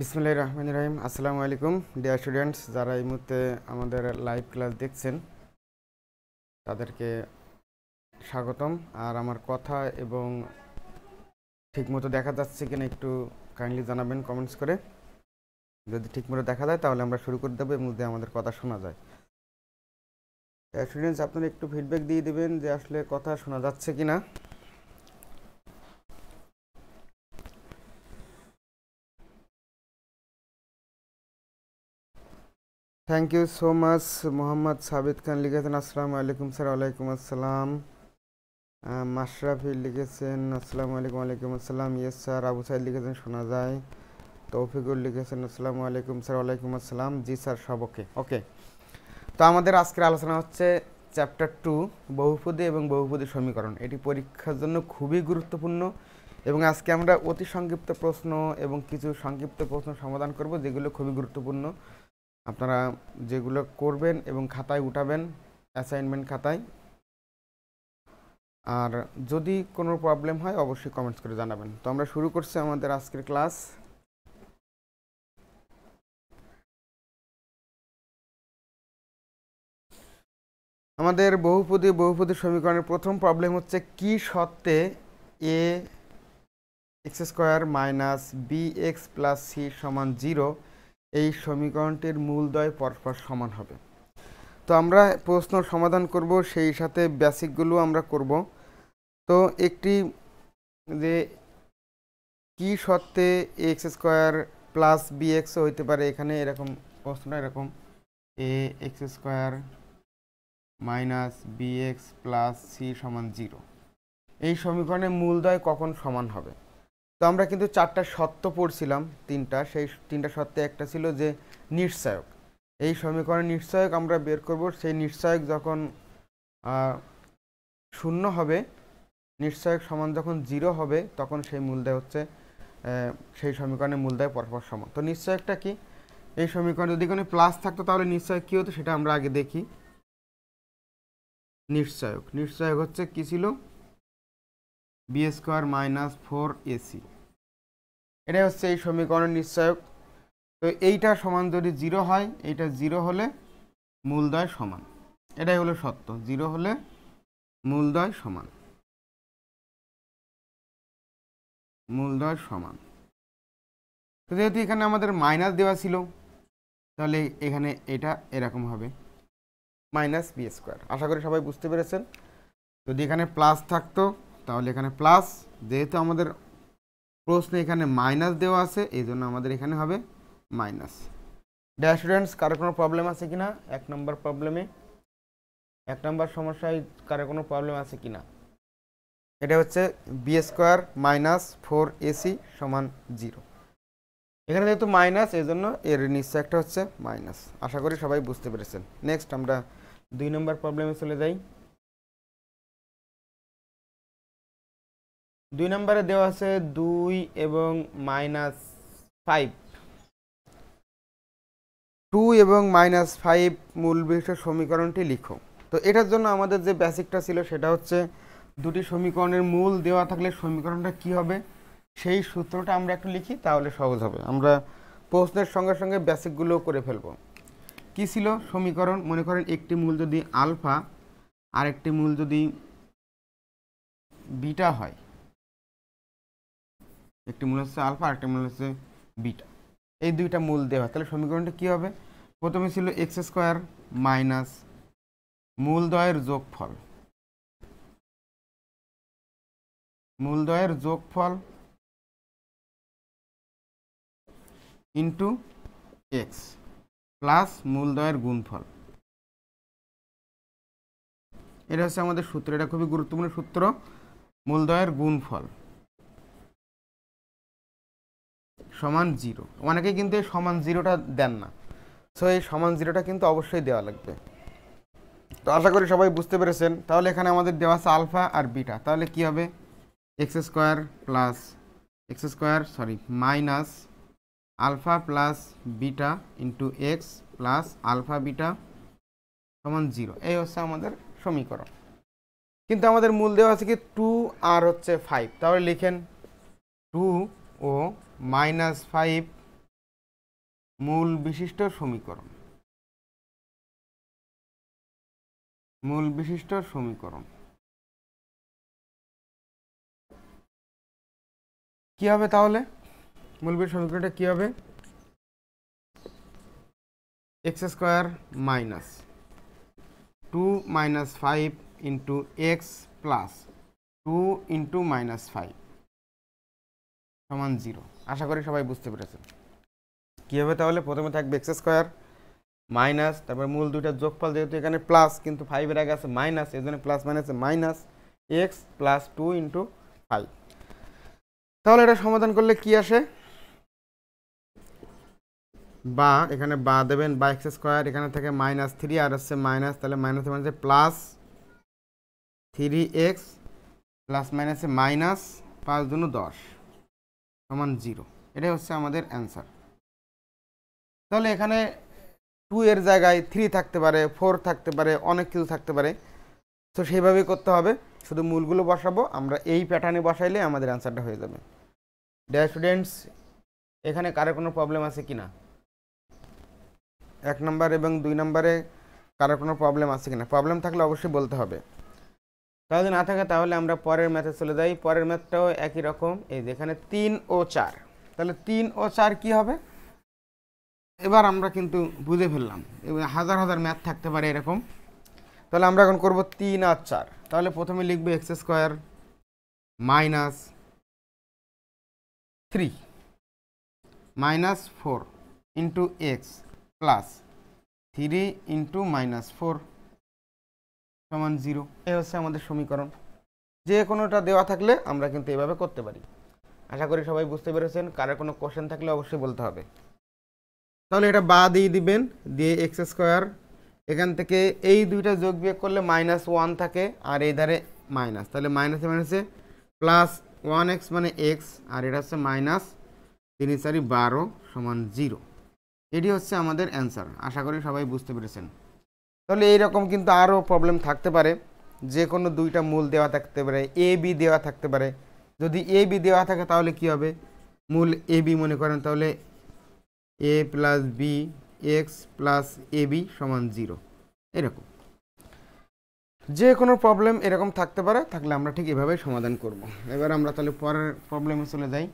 বিসমুল্লাহ রহমান রাহিম আসসালামু আলাইকুম ডিয়ার স্টুডেন্টস যারা এই মুহূর্তে আমাদের লাইভ ক্লাস দেখছেন তাদেরকে স্বাগতম আর আমার কথা এবং ঠিকমতো দেখা যাচ্ছে কিনা একটু কাইন্ডলি জানাবেন কমেন্টস করে যদি ঠিকমতো দেখা যায় তাহলে আমরা শুরু করে দেবো এর মধ্যে আমাদের কথা শোনা যায় স্টুডেন্টস আপনারা একটু ফিডব্যাক দিয়ে দেবেন যে আসলে কথা শোনা যাচ্ছে কিনা thank you so much Mohammad Sabid Khan লিখেছেন আসসালামু আলাইকুম স্যার ওয়ালাইকুম আসসালাম মাশরাফি লিখেছেন আসসালামু আলাইকুম আলাইকুম আসসালাম ইয়েস স্যার আবু সাইদ লিখেছেন শোনা যায় তৌফিকুল লিখেছেন আসসালামু আলাইকুম স্যার ওয়ালাইকুম আসসালাম জি স্যার সব ওকে ওকে তো আমাদের আজকের আলোচনা হচ্ছে চ্যাপ্টার টু বহুপদী এবং বহুপদী সমীকরণ এটি পরীক্ষার জন্য খুবই গুরুত্বপূর্ণ এবং আজকে আমরা অতি সংক্ষিপ্ত প্রশ্ন এবং কিছু সংক্ষিপ্ত প্রশ্ন সমাধান করব যেগুলো খুবই গুরুত্বপূর্ণ আপনারা যেগুলো করবেন এবং খাতায় উঠাবেন অ্যাসাইনমেন্ট খাতায় আর যদি কোনো প্রবলেম হয় অবশ্যই কমেন্টস করে জানাবেন তো আমরা শুরু করছি আমাদের আজকের ক্লাস আমাদের বহুপদী বহুপদী সমীকরণের প্রথম প্রবলেম হচ্ছে কি সত্ত্বে A x square minus B x plus C সমান জিরো এই সমীকরণটির মূলদয় পরস্পর সমান হবে তো আমরা প্রশ্ন সমাধান করব সেই সাথে বেসিকগুলো আমরা করব তো একটি যে কি সত্ত্বে এক্স স্কোয়ার প্লাস বি এক্সও হইতে পারে এখানে এরকম প্রশ্নটা এরকম A x square minus B x plus C সমান জিরো এই সমীকরণের মূলদয় কখন সমান হবে তো আমরা কিন্তু চারটা সত্য পড়ছিলাম তিনটা সেই তিনটা সত্যে একটা ছিল যে নিঃসায়ক এই সমীকরণ নিশ্চয়ক আমরা বের করব সেই নিঃসায়ক যখন শূন্য হবে নিশ্চয়ক সমান যখন জিরো হবে তখন সেই মূলদায় হচ্ছে সেই সমীকরণের মূলদায় পরপর সমান তো নিঃসায়কটা কি এই সমীকরণ যদি কোনো প্লাস থাকতো তাহলে নিঃসায়ক কী হতো সেটা আমরা আগে দেখি নিশ্চয়ক নিঃসায়ক হচ্ছে কী ছিল B square minus four AC এটাই হচ্ছে এই সমীকরণ নিশ্চয়ক তো এইটা সমান যদি জিরো হয় এইটা জিরো হলে মূলদয় সমান এটাই হলো সত্য জিরো হলে মূলদয় সমান মূলদয় সমান তো যেহেতু এখানে আমাদের মাইনাস দেওয়া ছিল তাহলে এখানে এটা এরকম হবে মাইনাস বি স্কোয়ার আশা করি সবাই বুঝতে পেরেছেন যদি এখানে প্লাস থাকতো তাহলে এখানে প্লাস যেহেতু আমাদের প্রশ্নে এখানে মাইনাস দেওয়া আছে এই জন্য আমাদের এখানে হবে মাইনাস ড্যাশ স্টুডেন্টস কারো কোনো প্রবলেম আছে কি না এক নম্বর প্রবলেমে এক নম্বর সমস্যায় কারো কোনো প্রবলেম আছে কি না এটা হচ্ছে B square minus four AC সমান জিরো এখানে যেহেতু মাইনাস এই জন্য এর নিশ্চয় একটা হচ্ছে মাইনাস আশা করি সবাই বুঝতে পেরেছেন নেক্সট আমরা দুই নম্বর প্রবলেমে চলে যাই দুই নম্বরে দেওয়া আছে দুই এবং মাইনাস ফাইভ টু এবং মাইনাস ফাইভ মূল বিশিষ্ট সমীকরণটি লিখো তো এটার জন্য আমাদের যে বেসিকটা ছিল সেটা হচ্ছে দুটি সমীকরণের মূল দেওয়া থাকলে সমীকরণটা কি হবে সেই সূত্রটা আমরা একটু লিখি তাহলে সহজ হবে আমরা প্রশ্নের সঙ্গে সঙ্গে বেসিকগুলো করে ফেলব কি ছিল সমীকরণ মনে করেন একটি মূল যদি আলফা আর একটি মূল যদি বিটা হয় একটি মূল হচ্ছে আলফা আরেকটি মূল হচ্ছে বিটা এই দুইটা মূল দেওয়া তাহলে সমীকরণটা কী হবে প্রথমে ছিল এক্স স্কোয়ার মাইনাস মূলদয়ের যোগফল মূলদয়ের যোগফল ইন্টু এক্স প্লাস মূলদয়ের গুণফল এটা হচ্ছে আমাদের সূত্র এটা খুবই গুরুত্বপূর্ণ সূত্র মূলদয়ের গুণফল সমান জিরো অনেকে কিন্তু এই সমান জিরোটা দেন না সো এই সমান জিরোটা কিন্তু অবশ্যই দেওয়া লাগবে তো আশা করি সবাই বুঝতে পেরেছেন তাহলে এখানে আমাদের দেওয়া আছে আলফা আর বিটা তাহলে কি হবে X square plus X square sorry minus alpha plus beta into X plus alpha beta সমান জিরো এই হচ্ছে আমাদের সমীকরণ কিন্তু আমাদের মূল দেওয়া আছে কি টু আর হচ্ছে ফাইভ তাহলে লিখেন টু ও মাইনাস ফাইভ মূল বিশিষ্ট সমীকরণ মূল বিশিষ্ট সমীকরণ কি হবে তাহলে মূল বিশিষ্ট সমীকরণটা কি হবে X square minus two minus five into X plus two into minus five সমান জিরো আশা করি সবাই বুঝতে পেরেছেন কীভাবে তাহলে প্রথমে থাকবে এক্স স্কোয়ার মাইনাস তারপর মূল দুইটা যোগফল যেহেতু এখানে প্লাস কিন্তু ফাইভের আগে আছে মাইনাস এই জন্য প্লাস মাইনাসে minus x plus two into five তাহলে এটা সমাধান করলে কি আসে বা এখানে বা দেবেন বা এক্স স্কোয়ার এখানে থেকে মাইনাস থ্রি আর হচ্ছে মাইনাস তাহলে মাইনাসে মাইনাসে প্লাস থ্রি এক্স প্লাস মাইনাসে মাইনাস পাঁচ দুনো দশ সমান জিরো এটাই হচ্ছে আমাদের অ্যান্সার তাহলে এখানে টু এর জায়গায় থ্রি থাকতে পারে ফোর থাকতে পারে অনেক কিছু থাকতে পারে তো সেইভাবেই করতে হবে শুধু মূলগুলো বসাবো আমরা এই প্যাটার্নে বসাইলে আমাদের অ্যান্সারটা হয়ে যাবে ডিয়ার স্টুডেন্টস এখানে কারো কোনো প্রবলেম আছে কি না এক নম্বর এবং দুই নম্বরে কারো কোনো প্রবলেম আছে কি না প্রবলেম থাকলে অবশ্যই বলতে হবে যদি না থাকে তাহলে আমরা পরের ম্যাথে চলে যাই পরের ম্যাথটাও একই রকম এই যেখানে তিন ও চার তাহলে তিন ও চার কি হবে এবার আমরা কিন্তু বুঝে ফেললাম হাজার হাজার ম্যাথ থাকতে পারে এরকম তাহলে আমরা এখন করব তিন আর চার তাহলে প্রথমে লিখবো X square minus three minus four into X plus three into minus four সমান জিরো এ হচ্ছে আমাদের সমীকরণ যে কোনোটা দেওয়া থাকলে আমরা কিন্তু এভাবে করতে পারি আশা করি সবাই বুঝতে পেরেছেন কারো কোনো কোশ্চেন থাকলে অবশ্যই বলতে হবে তাহলে এটা বা দিয়ে দিবেন দিয়ে এক্স স্কোয়ার এখান থেকে এই দুইটা যোগ বিয়োগ করলে মাইনাস ওয়ান থাকে আর এই ধারে মাইনাস তাহলে মাইনাসে মাইনাসে প্লাস ওয়ান এক্স মানে এক্স আর এটা হচ্ছে মাইনাস তিন চারি বারো সমান জিরো এটি হচ্ছে আমাদের অ্যান্সার আশা করি সবাই বুঝতে পেরেছেন তাহলে এইরকম কিন্তু আরও প্রবলেম থাকতে পারে যে কোনো দুইটা মূল দেওয়া থাকতে পারে এ বি দেওয়া থাকতে পারে যদি এ বি দেওয়া থাকে তাহলে কি হবে মূল এ বি মনে করেন তাহলে A plus B x plus A B সমান জিরো এরকম যে কোনো প্রবলেম এরকম থাকতে পারে থাকলে আমরা ঠিক এভাবেই সমাধান করব। এবার আমরা তাহলে পরের প্রবলেমে চলে যাই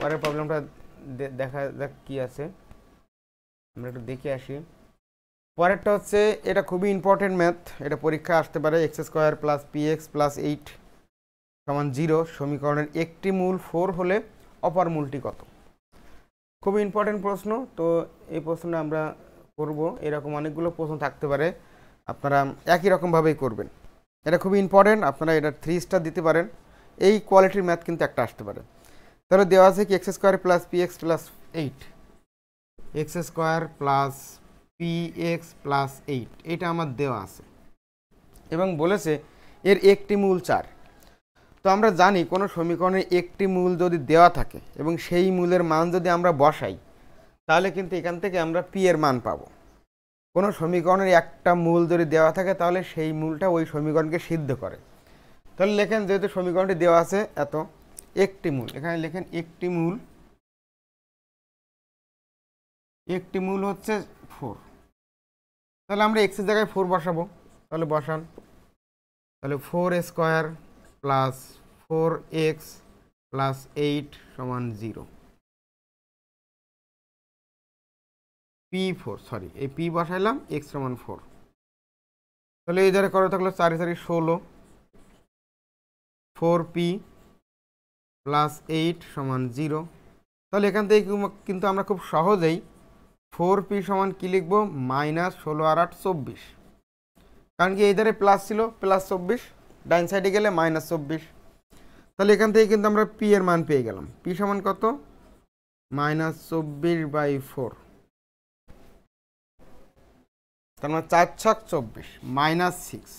পরের প্রবলেমটা দেখা যাক কী আছে আমরা একটু দেখে আসি পরেরটা হচ্ছে এটা খুবই ইম্পর্টেন্ট ম্যাথ এটা পরীক্ষা আসতে পারে X square plus P x plus eight সমান জিরো সমীকরণের একটি মূল ফোর হলে অপার মূলটি কত খুবই ইম্পর্টেন্ট প্রশ্ন তো এই প্রশ্নটা আমরা করব এরকম অনেকগুলো প্রশ্ন থাকতে পারে আপনারা একই রকমভাবেই করবেন এটা খুবই ইম্পর্টেন্ট আপনারা এটা থ্রি স্টার দিতে পারেন এই কোয়ালিটির ম্যাথ কিন্তু একটা আসতে পারে তাহলে দেওয়া আছে কি X square plus P x plus eight X square plus P x plus eight এটা আমার দেওয়া আছে এবং বলেছে এর একটি মূল চার তো আমরা জানি কোনো সমীকরণের একটি মূল যদি দেওয়া থাকে এবং সেই মূলের মান যদি আমরা বসাই তাহলে কিন্তু এখান থেকে আমরা পি এর মান পাব কোনো সমীকরণের একটা মূল যদি দেওয়া থাকে তাহলে সেই মূলটা ওই সমীকরণকে সিদ্ধ করে তাহলে লেখেন যেহেতু সমীকরণটি দেওয়া আছে এত একটি মূল এখানে লেখেন একটি মূল একটি মূল হচ্ছে ফোর তাহলে আমরা এক্সের জায়গায় ফোর বসাবো তাহলে বসান তাহলে four square plus four x plus eight সমান জিরো পি ফোর সরি এই পি বসাইলাম এক্স সমান ফোর তাহলে এই ধারে করা থাকলো চারি চারি ষোলো ফোর পি প্লাস এইট সমান জিরো তাহলে এখান থেকে কিন্তু আমরা খুব সহজেই ফোর পি সমান কী লিখবো মাইনাস ষোলো আর আট চব্বিশ কারণ কি এই ধারে প্লাস ছিল প্লাস চব্বিশ ডাইন সাইডে গেলে মাইনাস চব্বিশ তাহলে এখান থেকে কিন্তু আমরা পি এর মান পেয়ে গেলাম পি সমান কত মাইনাস চব্বিশ বাই ফোর তার মানে চার ছক চব্বিশ মাইনাস সিক্স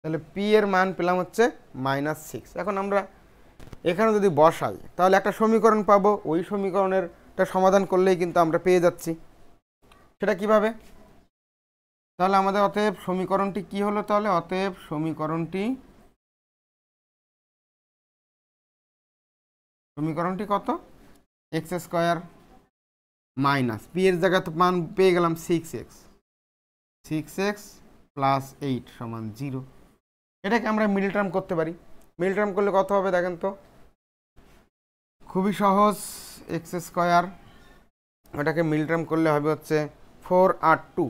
তাহলে পি এর মান পেলাম হচ্ছে মাইনাস সিক্স এখন আমরা এখানে যদি বসাই তাহলে একটা সমীকরণ পাবো ওই সমীকরণের এটা সমাধান করলেই কিন্তু আমরা পেয়ে যাচ্ছি সেটা কিভাবে তাহলে আমাদের অতএব সমীকরণটি কি হলো তাহলে অতএব সমীকরণটি সমীকরণটি কত এক্স স্কোয়ার মাইনাস পি এর তো মান পেয়ে গেলাম six X six X plus eight সমান জিরো এটাকে আমরা মিডল টার্ম করতে পারি মিডল টার্ম করলে কত হবে দেখেন তো খুবই সহজ এক্স স্কোয়ার ওটাকে মিল টার্ম করলে হবে হচ্ছে ফোর আট টু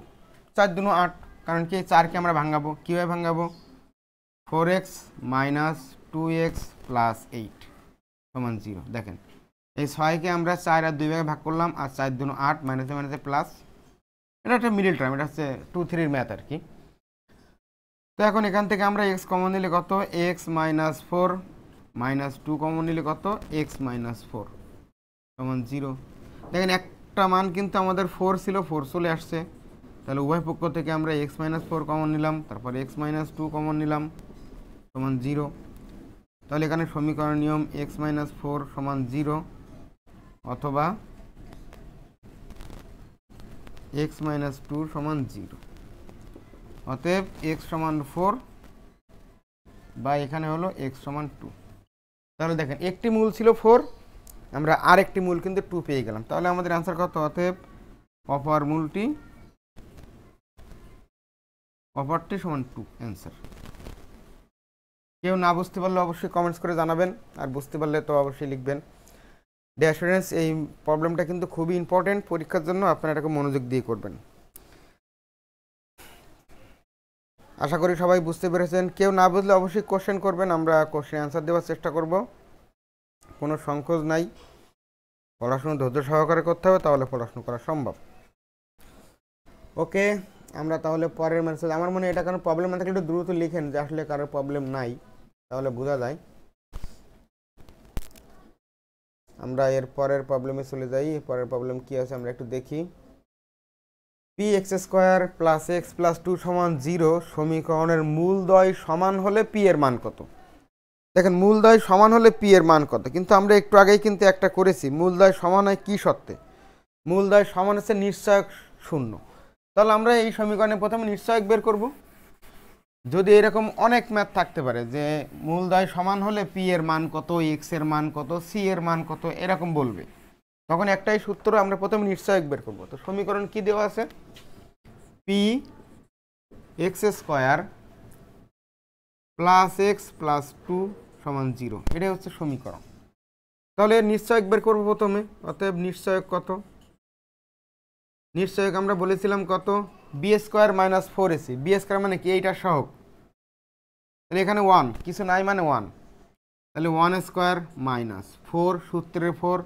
চার দুনো আট কারণ কি চারকে আমরা ভাঙাবো কীভাবে ভাঙাবো four x minus two X plus eight সমান জিরো দেখেন এই ছয়কে আমরা চার আর দুই ভাগে ভাগ করলাম আর চার দুনো আট মাইনাসে মাইনাসে প্লাস এটা একটা মিডিল টার্ম এটা হচ্ছে টু থ্রির ম্যাথ আর কি তো এখন এখান থেকে আমরা এক্স কমন নিলে কত x minus four minus two common নিলে কত এক্স মাইনাস ফোর সমান জিরো দেখেন একটা মান কিন্তু আমাদের ফোর ছিল ফোর চলে আসছে তাহলে উভয় পক্ষ থেকে আমরা এক্স মাইনাস ফোর কমন নিলাম তারপরে এক্স মাইনাস টু কমন নিলাম সমান জিরো তাহলে এখানে সমীকরণ নিয়ম এক্স মাইনাস ফোর সমান জিরো অথবা এক্স মাইনাস টু সমান জিরো অতএব এক্স সমান ফোর বা এখানে হলো এক্স সমান টু তাহলে দেখেন একটি মূল ছিল ফোর আমরা আরেকটি মূল কিন্তু টু পেয়ে গেলাম তাহলে আমাদের অ্যান্সার কত অতএব অপর মূলটি অপরটি সমান টু অ্যান্সার কেউ না বুঝতে পারলে অবশ্যই কমেন্টস করে জানাবেন আর বুঝতে পারলে তো অবশ্যই লিখবেন ডিয়ার এই প্রবলেমটা কিন্তু খুবই ইম্পর্টেন্ট পরীক্ষার জন্য আপনারা এটাকে মনোযোগ দিয়ে করবেন আশা করি সবাই বুঝতে পেরেছেন কেউ না বুঝলে অবশ্যই কোশ্চেন করবেন আমরা কোশ্চেন অ্যান্সার দেওয়ার চেষ্টা করব কোনো সংকোচ নাই পড়াশুনো ধৈর্য সহকারে করতে হবে তাহলে পড়াশুনো করা সম্ভব ওকে আমরা তাহলে পরের মেসেজ আমার মনে এটা কারণ প্রবলেম না থাকলে একটু দ্রুত লিখেন যে আসলে কারোর প্রবলেম নাই তাহলে বোঝা যায় আমরা এর পরের প্রবলেমে চলে যাই পরের প্রবলেম কী আছে আমরা একটু দেখি P X square plus X plus two সমান জিরো সমীকরণের মূল দয় সমান হলে পি এর মান কত দেখেন মূলদয় সমান হলে পি এর মান কত কিন্তু আমরা একটু আগেই কিন্তু একটা করেছি মূলদয় সমান হয় কী সত্ত্বে মূলদয় সমান হচ্ছে নিশ্চয়ক শূন্য তাহলে আমরা এই সমীকরণে প্রথমে নিশ্চয়ক বের করব যদি এরকম অনেক ম্যাথ থাকতে পারে যে মূলদয় সমান হলে পি এর মান কত এক্স এর মান কত সি এর মান কত এরকম বলবে তখন একটাই সূত্র আমরা প্রথমে নিশ্চয়ক বের করব তো সমীকরণ কি দেওয়া আছে P X square plus X plus two সমান জিরো এটাই হচ্ছে সমীকরণ তাহলে নিশ্চয়ক বের করবো প্রথমে অতএব নিশ্চয়ক কত নিশ্চয়ক আমরা বলেছিলাম কত B square minus four AC B square মানে কি এইটা সহগ তাহলে এখানে ওয়ান কিছু নাই মানে ওয়ান তাহলে ওয়ান স্কোয়ার মাইনাস ফোর সূত্রের ফোর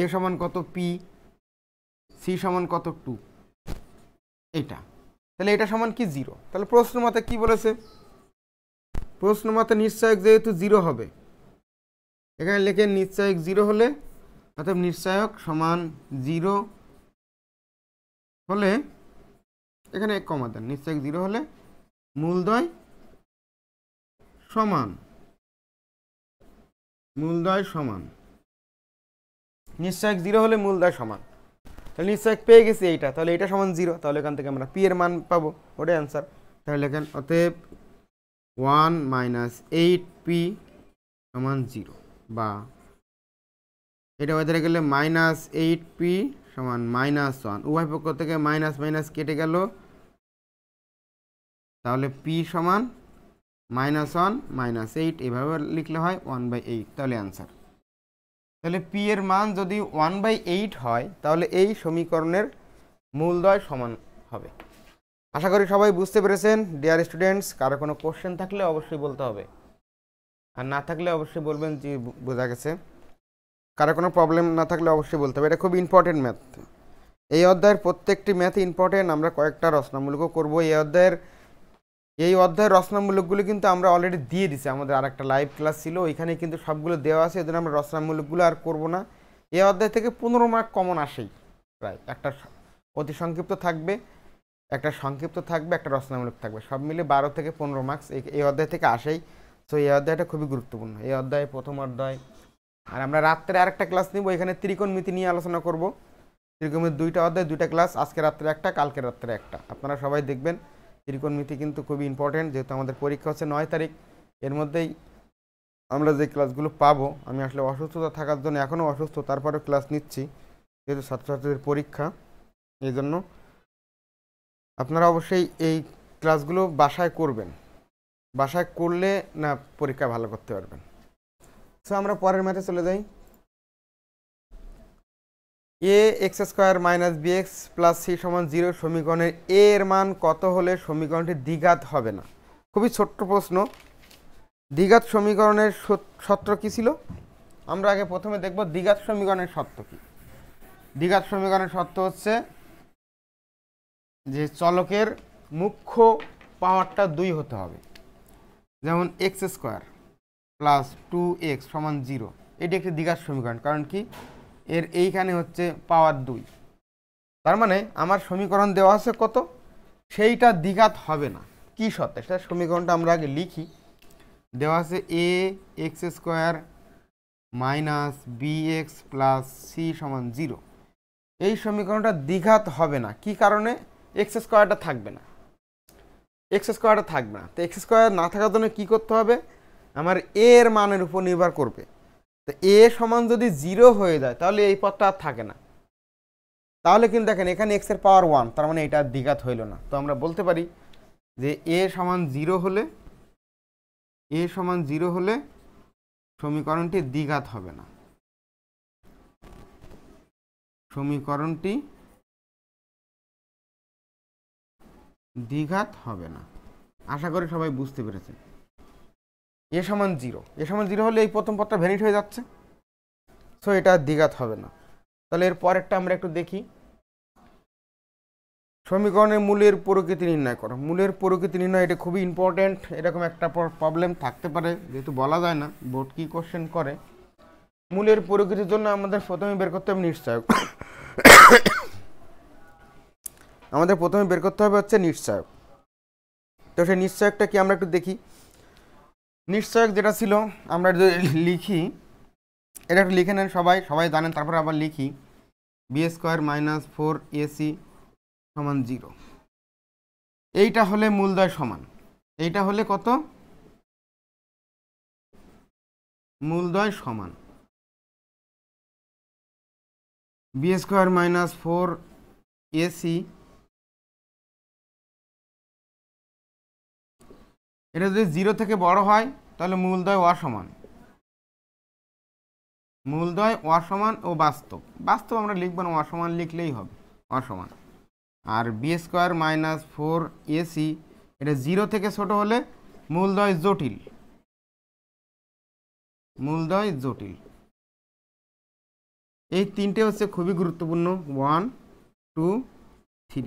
এ সমান কত পি সি সমান কত টু এইটা তাহলে এটা সমান কি জিরো তাহলে প্রশ্ন মতে কী বলেছে প্রশ্ন মতে নিশ্চয়ক যেহেতু জিরো হবে এখানে লেখেন নিশ্চয়ক জিরো হলে অর্থাৎ নিশ্চয়ক সমান জিরো হলে এখানে এক কমা দেন নিশ্চয়ক জিরো হলে মূলদয় সমান মূলদয় সমান নিশ্চয়ক জিরো হলে মূলদয় সমান তাহলে নিশ্চয়ক পেয়ে গেছি এইটা তাহলে এটা সমান জিরো তাহলে এখান থেকে আমরা পি এর মান পাবো ওটাই অ্যান্সার তাহলে এখানে অতএব ওয়ান মাইনাস এইট পি সমান জিরো বা এটা হয়ে গেলে মাইনাস এইট পি সমান মাইনাস ওয়ান উভয় পক্ষ থেকে মাইনাস মাইনাস কেটে গেল তাহলে পি সমান মাইনাস ওয়ান মাইনাস এইট এভাবে লিখলে হয় ওয়ান বাই এইট তাহলে অ্যান্সার তাহলে পি এর মান যদি ওয়ান বাই এইট হয় তাহলে এই সমীকরণের মূলদয় সমান আশা করি সবাই বুঝতে পেরেছেন ডিয়ার স্টুডেন্টস কারো কোনো কোশ্চেন থাকলে অবশ্যই বলতে হবে আর না থাকলে অবশ্যই বলবেন যে বোঝা গেছে কারো কোনো প্রবলেম না থাকলে অবশ্যই বলতে হবে এটা খুব ইম্পর্টেন্ট ম্যাথ এই অধ্যায়ের প্রত্যেকটি ম্যাথ ইম্পর্টেন্ট আমরা কয়েকটা রচনামূলকও করবো এই অধ্যায়ের এই অধ্যায়ের রচনামূলকগুলো কিন্তু আমরা অলরেডি দিয়ে দিছি আমাদের আর একটা লাইভ ক্লাস ছিল ওইখানে কিন্তু সবগুলো দেওয়া আছে এদের আমরা রচনামূলকগুলো আর করব না এই অধ্যায় থেকে পনেরো মার্ক কমন আসেই প্রায় একটা অতি সংক্ষিপ্ত থাকবে একটা সংক্ষিপ্ত থাকবে একটা রচনামূলক থাকবে সব মিলে বারো থেকে পনেরো মার্কস এই অধ্যায় থেকে আসেই সো এই অধ্যায়টা খুবই গুরুত্বপূর্ণ এই অধ্যায় প্রথম অধ্যায় আর আমরা রাত্রে আরেকটা ক্লাস নিব এখানে ত্রিকোণমিতি নিয়ে আলোচনা করব ত্রিকোণমিতি দুইটা অধ্যায় দুইটা ক্লাস আজকে রাত্রে একটা কালকে রাত্রে একটা আপনারা সবাই দেখবেন ত্রিকোণমিতি কিন্তু খুবই ইম্পর্টেন্ট যেহেতু আমাদের পরীক্ষা হচ্ছে নয় তারিখ এর মধ্যেই আমরা যে ক্লাসগুলো পাবো আমি আসলে অসুস্থতা থাকার জন্য এখনও অসুস্থ তারপরেও ক্লাস নিচ্ছি যেহেতু ছাত্রছাত্রীদের পরীক্ষা এই জন্য আপনারা অবশ্যই এই ক্লাসগুলো বাসায় করবেন বাসায় করলে না পরীক্ষা ভালো করতে পারবেন সো আমরা পরের ম্যাথে চলে যাই A x square minus B x plus C সমান জিরো সমীকরণের এ এর মান কত হলে সমীকরণটি দ্বিঘাত হবে না খুবই ছোট্ট প্রশ্ন দ্বিঘাত সমীকরণের সত্র কী ছিল আমরা আগে প্রথমে দেখব দ্বিঘাত সমীকরণের সত্য কী দ্বিঘাত সমীকরণের সত্য হচ্ছে যে চলকের মুখ্য পাওয়ারটা দুই হতে হবে যেমন X square plus two X সমান জিরো এটি একটি দীঘার সমীকরণ কারণ কি এর এইখানে হচ্ছে পাওয়ার দুই তার মানে আমার সমীকরণ দেওয়া আছে কত সেইটা দ্বিঘাত হবে না কি সত্য সেটা সমীকরণটা আমরা আগে লিখি দেওয়া আছে এ x square minus B x plus C সমান জিরো এই সমীকরণটা দ্বিঘাত হবে না কি কারণে এক্স স্কোয়ারটা থাকবে না এক্স স্কোয়ারটা থাকবে না তো এক্স স্কোয়ার না থাকার জন্য কী করতে হবে আমার এ এর মানের উপর নির্ভর করবে তো এ সমান যদি জিরো হয়ে যায় তাহলে এই পথটা আর থাকে না তাহলে কিন্তু দেখেন এখানে এক্সের পাওয়ার ওয়ান তার মানে এটা দ্বিঘাত হইল না তো আমরা বলতে পারি যে এ সমান জিরো হলে এ সমান জিরো হলে সমীকরণটি দ্বিঘাত হবে না সমীকরণটি দ্বিঘাত হবে না আশা করি সবাই বুঝতে পেরেছেন এ সমান জিরো এ সমান জিরো হলে এই প্রথম পথটা ভ্যানিট হয়ে যাচ্ছে সো এটা দ্বিঘাত হবে না তাহলে এর পরেরটা আমরা একটু দেখি সমীকরণের মূলের প্রকৃতি নির্ণয় করো মূলের প্রকৃতি নির্ণয় এটা খুবই ইম্পর্ট্যান্ট এরকম একটা প্রবলেম থাকতে পারে যেহেতু বলা যায় না বোর্ড কী কোশ্চেন করে মূলের প্রকৃতির জন্য আমাদের প্রথমে বের করতে হবে নিশ্চয় আমাদের প্রথমে বের করতে হবে হচ্ছে নিশ্চয়ক তো সেই নিশ্চয়কটা কি আমরা একটু দেখি নিশ্চয়ক যেটা ছিল আমরা যদি লিখি এটা একটু লিখে নেন সবাই সবাই জানেন তারপরে আবার লিখি B square minus four AC সমান জিরো এইটা হলে মূলদয় সমান এইটা হলে কত মূলদয় সমান B square minus four AC এটা যদি জিরো থেকে বড় হয় তাহলে মূলদয় অসমান মূলদয় অসমান ও বাস্তব বাস্তব আমরা লিখব না অসমান লিখলেই হবে অসমান আর B square minus four AC এটা জিরো থেকে ছোট হলে মূলদয় জটিল মূলদয় জটিল এই তিনটে হচ্ছে খুবই গুরুত্বপূর্ণ ওয়ান টু থ্রি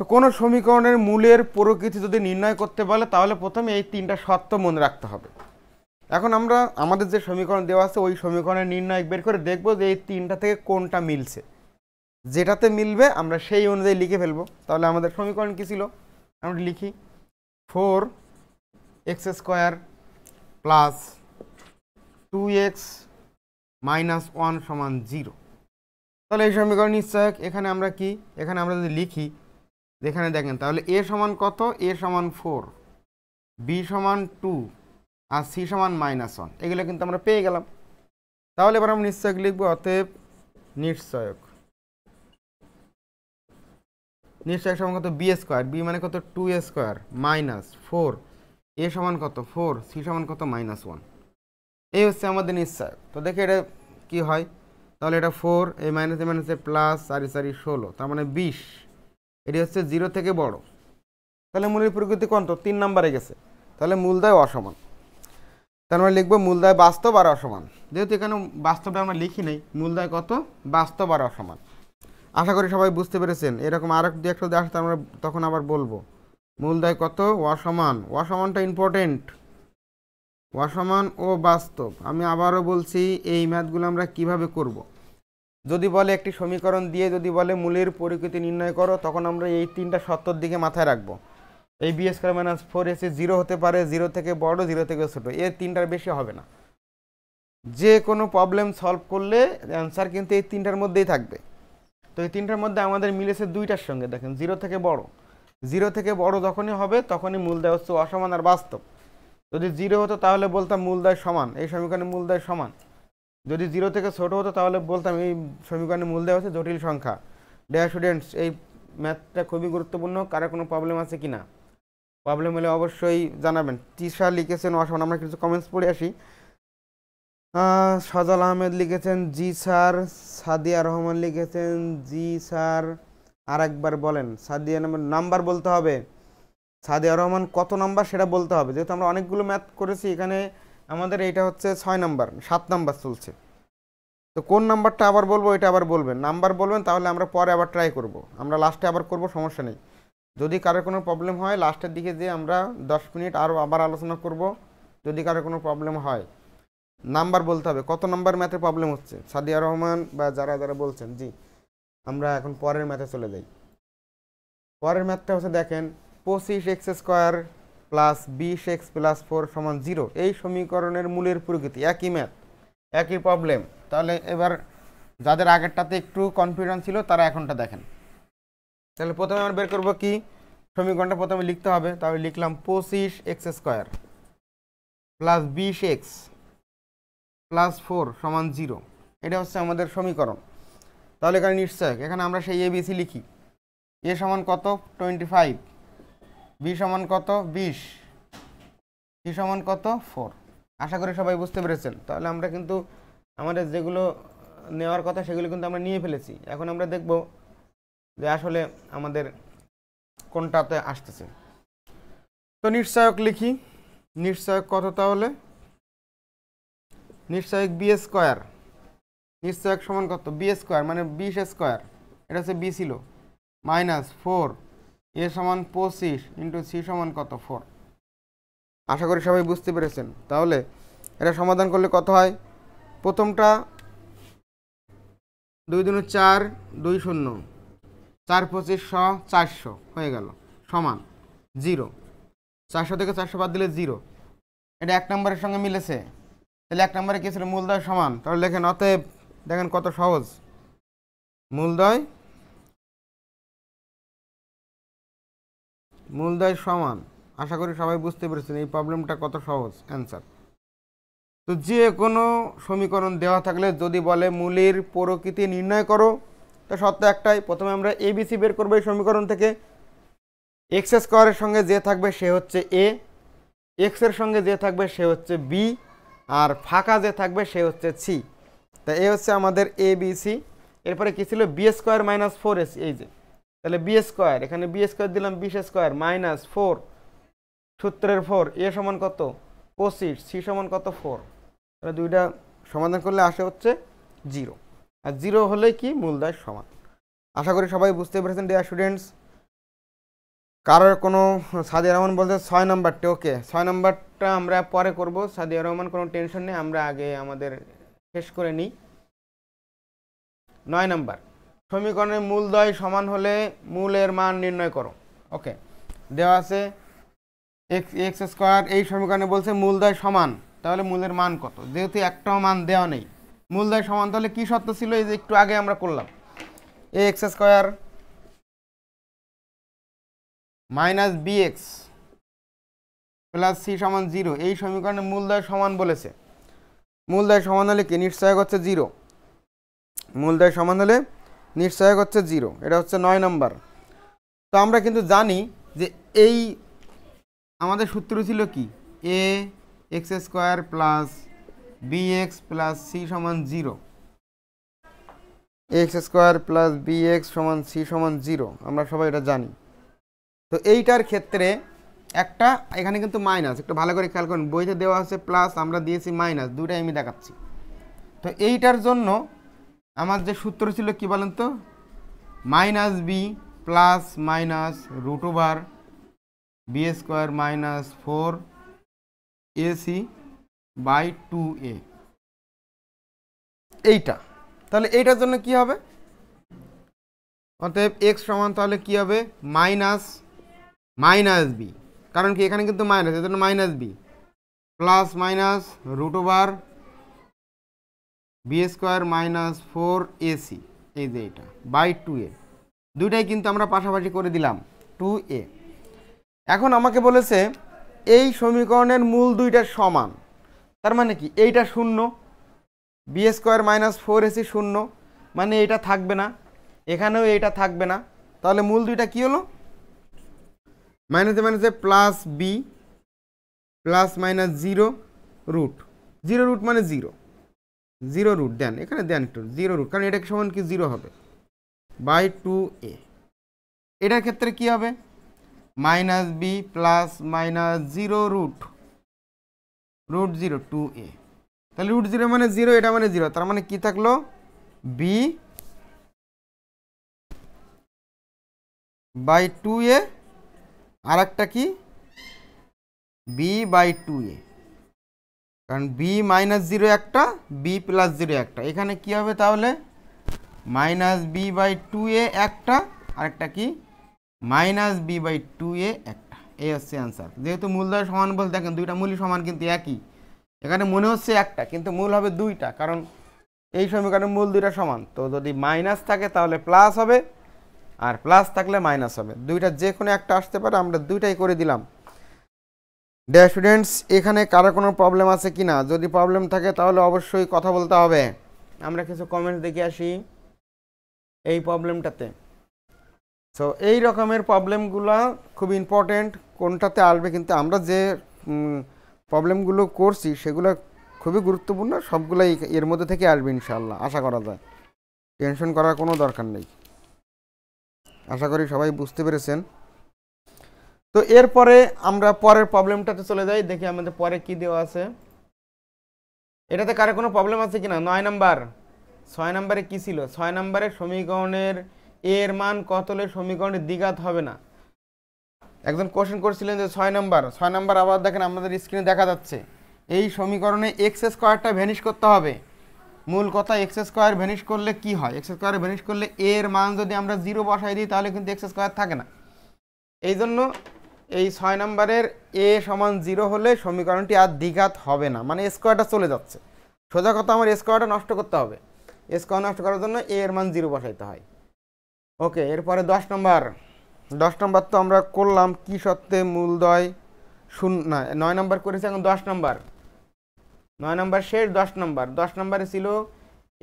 তো কোনো সমীকরণের মূলের প্রকৃতি যদি নির্ণয় করতে বলে তাহলে প্রথমে এই তিনটা শর্ত মনে রাখতে হবে এখন আমরা আমাদের যে সমীকরণ দেওয়া আছে ওই সমীকরণের নির্ণয় বের করে দেখব যে এই তিনটা থেকে কোনটা মিলছে যেটাতে মিলবে আমরা সেই অনুযায়ী লিখে ফেলবো তাহলে আমাদের সমীকরণ কী ছিল আমরা লিখি four X square plus two X minus one সমান জিরো তাহলে এই সমীকরণ নিশ্চয়ক এখানে আমরা কি এখানে আমরা যদি লিখি এখানে দেখেন তাহলে এ সমান কত এ সমান ফোর বি সমান টু আর সি সমান মাইনাস ওয়ান এগুলো কিন্তু আমরা পেয়ে গেলাম তাহলে এবার আমরা নিশ্চয়ক লিখবো অতএব নিশ্চয়ক নিশ্চয়ক সমান কত বি স্কোয়ার বি মানে কত two A square minus four A সমান কত ফোর সি সমান কত মাইনাস ওয়ান এই হচ্ছে আমাদের নিশ্চয়ক তো দেখে এটা কি হয় তাহলে এটা four A minus A A plus সারি সারি ষোলো তার মানে বিশ এটি হচ্ছে জিরো থেকে বড় তাহলে মূলের প্রকৃতি কত তিন নাম্বারে গেছে তাহলে মূলদায় অসমান তার আমরা মানে লিখবো মূলদায় বাস্তব আর অসমান যেহেতু এখানে বাস্তবটা আমরা লিখি নাই মূলদায় কত বাস্তব আর অসমান আশা করি সবাই বুঝতে পেরেছেন এরকম আর দু একটা আসতে আমরা তখন আবার বলবো মূলদায় কত অসমান অসমানটা ইম্পর্টেন্ট অসমান ও বাস্তব আমি আবারও বলছি এই ম্যাথগুলো আমরা কিভাবে করব। যদি বলে একটি সমীকরণ দিয়ে যদি বলে মূলের পরিকৃতি নির্ণয় করো তখন আমরা এই তিনটা সত্তর দিকে মাথায় রাখবো এই B square minus four AC zero হতে পারে জিরো থেকে বড় জিরো থেকে ছোটো এর তিনটার বেশি হবে না যে কোনো প্রবলেম সলভ করলে অ্যান্সার কিন্তু এই তিনটার মধ্যেই থাকবে তো এই তিনটার মধ্যে আমাদের মিলেছে দুইটার সঙ্গে দেখেন জিরো থেকে বড় জিরো থেকে বড় যখনই হবে তখনই মূলদয় হচ্ছে অসমান আর বাস্তব যদি জিরো হতো তাহলে বলতাম মূলদয় সমান এই সমীকরণে মূলদয় সমান যদি জিরো থেকে ছোট হতো তাহলে বলতাম এই সমীকরণে মূল দেওয়া হচ্ছে জটিল সংখ্যা ডেয়ার স্টুডেন্টস এই ম্যাথটা খুবই গুরুত্বপূর্ণ কারো কোনো প্রবলেম আছে কি না প্রবলেম হলে অবশ্যই জানাবেন তৃষা লিখেছেন অসমান আমরা কিছু কমেন্টস পড়ে আসি সজাল আহমেদ লিখেছেন জি স্যার সাদিয়া রহমান লিখেছেন জি স্যার আর একবার বলেন সাদিয়া নামের নাম্বার বলতে হবে সাদিয়া রহমান কত নাম্বার সেটা বলতে হবে যেহেতু আমরা অনেকগুলো ম্যাথ করেছি এখানে আমাদের এইটা হচ্ছে ছয় নাম্বার সাত নাম্বার চলছে তো কোন নাম্বারটা আবার বলবো এটা আবার বলবেন নাম্বার বলবেন তাহলে আমরা পরে আবার ট্রাই করব। আমরা লাস্টে আবার করব সমস্যা নেই যদি কারোর কোনো প্রবলেম হয় লাস্টের দিকে যে আমরা দশ মিনিট আরও আবার আলোচনা করব যদি কারোর কোনো প্রবলেম হয় নাম্বার বলতে হবে কত নাম্বার ম্যাথে প্রবলেম হচ্ছে সাদিয়া রহমান বা যারা যারা বলছেন জি আমরা এখন পরের ম্যাথে চলে যাই পরের ম্যাথটা হচ্ছে দেখেন পঁচিশ এক্স স্কোয়ার প্লাস বিশ এক্স প্লাস ফোর সমান জিরো এই সমীকরণের মূলের প্রকৃতি একই ম্যাথ একই প্রবলেম তাহলে এবার যাদের আগেরটাতে একটু কনফিউশন ছিল তারা এখনটা দেখেন তাহলে প্রথমে আমরা বের করবো কি সমীকরণটা প্রথমে লিখতে হবে তাহলে লিখলাম পঁচিশ এক্স স্কোয়ার প্লাস বিশ এক্স প্লাস ফোর সমান জিরো এটা হচ্ছে আমাদের সমীকরণ তাহলে এখানে নিশ্চয়ক এখানে আমরা সেই এবিসি লিখি এ সমান কত টোয়েন্টি ফাইভ বি সমান কত বিশ বি সমান কত ফোর আশা করি সবাই বুঝতে পেরেছেন তাহলে আমরা কিন্তু আমাদের যেগুলো নেওয়ার কথা সেগুলো কিন্তু আমরা নিয়ে ফেলেছি এখন আমরা দেখব যে আসলে আমাদের কোনটাতে আসতেছে তো নিশ্চয়ক লিখি নিশ্চয়ক কত তাহলে নিশ্চয়ক বি স্কোয়ার নিশ্চয়ক সমান কত বি স্কোয়ার মানে বিশ স্কোয়ার এটা হচ্ছে বি ছিল মাইনাস ফোর এ সমান পঁচিশ ইন্টু সি সমান কত ফোর আশা করি সবাই বুঝতে পেরেছেন তাহলে এটা সমাধান করলে কত হয় প্রথমটা দুই দুনো চার দুই শূন্য চার পঁচিশ পঁচিশশো চারশো হয়ে গেল সমান জিরো চারশো থেকে চারশো বাদ দিলে জিরো এটা এক নম্বরের সঙ্গে মিলেছে তাহলে এক নম্বরে কী ছিল মূলদয় সমান তাহলে লেখেন অতএব দেখেন কত সহজ মূলদয় মূলদয় সমান আশা করি সবাই বুঝতে পেরেছেন এই প্রবলেমটা কত সহজ অ্যান্সার তো যে কোনো সমীকরণ দেওয়া থাকলে যদি বলে মূলের প্রকৃতি নির্ণয় করো তো সত্য একটাই প্রথমে আমরা এ বিসি বের করবো এই সমীকরণ থেকে এক্স স্কোয়ারের সঙ্গে যে থাকবে সে হচ্ছে এ এক্সের সঙ্গে যে থাকবে সে হচ্ছে বি আর ফাঁকা যে থাকবে সে হচ্ছে সি তা এ হচ্ছে আমাদের এ বি সি এরপরে কী ছিল B square minus four AC এই যে তাহলে বি স্কোয়ার এখানে বি স্কোয়ার দিলাম বিশ স্কোয়ার মাইনাস ফোর সূত্রের ফোর এ সমান কত পঁচিশ সি সমান কত ফোর তাহলে দুইটা সমাধান করলে আসে হচ্ছে জিরো আর জিরো হলে কি মূলদায় সমান আশা করি সবাই বুঝতে পেরেছেন ডিয়ার স্টুডেন্টস কারোর কোনো সাদিয়া রহমান বলতে ছয় নম্বরটি ওকে ছয় নম্বরটা আমরা পরে করব সাদিয়া রহমান কোনো টেনশন নেই আমরা আগে আমাদের শেষ করে নিই নয় নম্বর সমীকরণের মূলদ্বয় সমান হলে মূলের মান নির্ণয় করো ওকে দেওয়া আছে এক্স এক্স স্কোয়ার এই সমীকরণে বলছে মূলদ্বয় সমান তাহলে মূলের মান কত যেহেতু একটাও মান দেওয়া নেই মূলদ্বয় সমান তাহলে কী সত্য ছিল এই যে একটু আগে আমরা করলাম A x square minus B x plus C সমান জিরো এই সমীকরণে মূলদ্বয় সমান বলেছে মূলদ্বয় সমান হলে কি নিশ্চয় হচ্ছে জিরো মূলদ্বয় সমান হলে নিঃসহায়ক হচ্ছে জিরো এটা হচ্ছে নয় নম্বর তো আমরা কিন্তু জানি যে এই আমাদের সূত্র ছিল কি A x square plus B x plus C সমান zero X square plus B X সমান সি সমান জিরো আমরা সবাই এটা জানি তো এইটার ক্ষেত্রে একটা এখানে কিন্তু মাইনাস একটু ভালো করে খেয়াল করুন বইতে দেওয়া আছে প্লাস আমরা দিয়েছি মাইনাস দুটাই আমি দেখাচ্ছি তো এইটার জন্য আমার যে সূত্র ছিল কি বলেন তো minus B plus minus root over B square minus four AC by two A এইটা তাহলে এইটার জন্য কি হবে অতএব এক্স সমান তাহলে কি হবে মাইনাস মাইনাস বি কারণ কি এখানে কিন্তু মাইনাস এজন্য minus B plus minus root over B square minus four AC এই যে এটা বাই টু এ দুইটাই কিন্তু আমরা পাশাপাশি করে দিলাম টু এ এখন আমাকে বলেছে এই সমীকরণের মূল দুইটা সমান তার মানে কি এইটা শূন্য B square minus four AC শূন্য মানে এটা থাকবে না এখানেও এটা থাকবে না তাহলে মূল দুইটা কি হলো মাইনাসে মাইনাসে plus B plus minus zero root zero root মানে জিরো জিরো রুট দেন এখানে দেন একটু জিরো রুট কারণ এটাকে সমান কি জিরো হবে বাই টু এ এটার ক্ষেত্রে কি হবে minus B plus minus zero root root zero two A তাহলে রুট জিরো মানে জিরো এটা মানে জিরো তার মানে কি থাকলো বি বাই টু এ আর একটা কি বি বাই টু এ কারণ বি মাইনাস জিরো একটা বি প্লাস জিরো একটা এখানে কি হবে তাহলে minus B by two A একটা আরেকটা কি minus B by two A একটা এই হচ্ছে অ্যান্সার যেহেতু মূলদ্বয় সমান বলতে দেখেন দুইটা মূলই সমান কিন্তু একই এখানে মনে হচ্ছে একটা কিন্তু মূল হবে দুইটা কারণ এই সমীকরণের মূল দুইটা সমান তো যদি মাইনাস থাকে তাহলে প্লাস হবে আর প্লাস থাকলে মাইনাস হবে দুইটা যে কোনো একটা আসতে পারে আমরা দুইটাই করে দিলাম ডেয়ার স্টুডেন্টস এখানে কারো কোনো প্রবলেম আছে কি না যদি প্রবলেম থাকে তাহলে অবশ্যই কথা বলতে হবে আমরা কিছু কমেন্টস দেখে আসি এই প্রবলেমটাতে সো এই রকমের প্রবলেমগুলো খুব ইম্পর্টেন্ট কোনটাতে আসবে কিন্তু আমরা যে প্রবলেমগুলো করছি সেগুলো খুবই গুরুত্বপূর্ণ সবগুলোই এর মধ্যে থেকে আসবে ইনশাল্লাহ আশা করা যায় টেনশন করার কোনো দরকার নেই আশা করি সবাই বুঝতে পেরেছেন তো এরপরে আমরা পরের প্রবলেমটাতে চলে যাই দেখি আমাদের পরে কি দেওয়া আছে এটাতে কারো কোনো প্রবলেম আছে কিনা নয় নাম্বার ছয় নাম্বারে কি ছিল ছয় নাম্বারে সমীকরণের এর মান কত হলে সমীকরণের দ্বিঘাত হবে না একজন কোশ্চেন করছিলেন যে ছয় নাম্বার ছয় নাম্বার আবার দেখেন আমাদের স্ক্রিনে দেখা যাচ্ছে এই সমীকরণে এক্স স্কোয়ারটা ভ্যানিশ করতে হবে মূল কথা এক্স স্কোয়ার ভ্যানিশ করলে কি হয় এক্স স্কোয়ার ভ্যানিশ করলে এর মান যদি আমরা জিরো বসাই দিই তাহলে কিন্তু এক্স স্কোয়ার থাকে না এই জন্য এই ছয় নম্বরের এ সমান জিরো হলে সমীকরণটি আর দ্বিঘাত হবে না মানে স্কোয়ারটা চলে যাচ্ছে সোজা কথা আমার স্কোয়ারটা নষ্ট করতে হবে স্কোয়ার নষ্ট করার জন্য এ এর মান জিরো বসাইতে হয় ওকে এরপরে দশ নম্বর দশ নম্বর তো আমরা করলাম কি সত্ত্বে দয় শূন্য না নয় নম্বর করেছি এখন দশ নম্বর নয় নম্বর শেষ দশ নম্বর দশ নম্বরে ছিল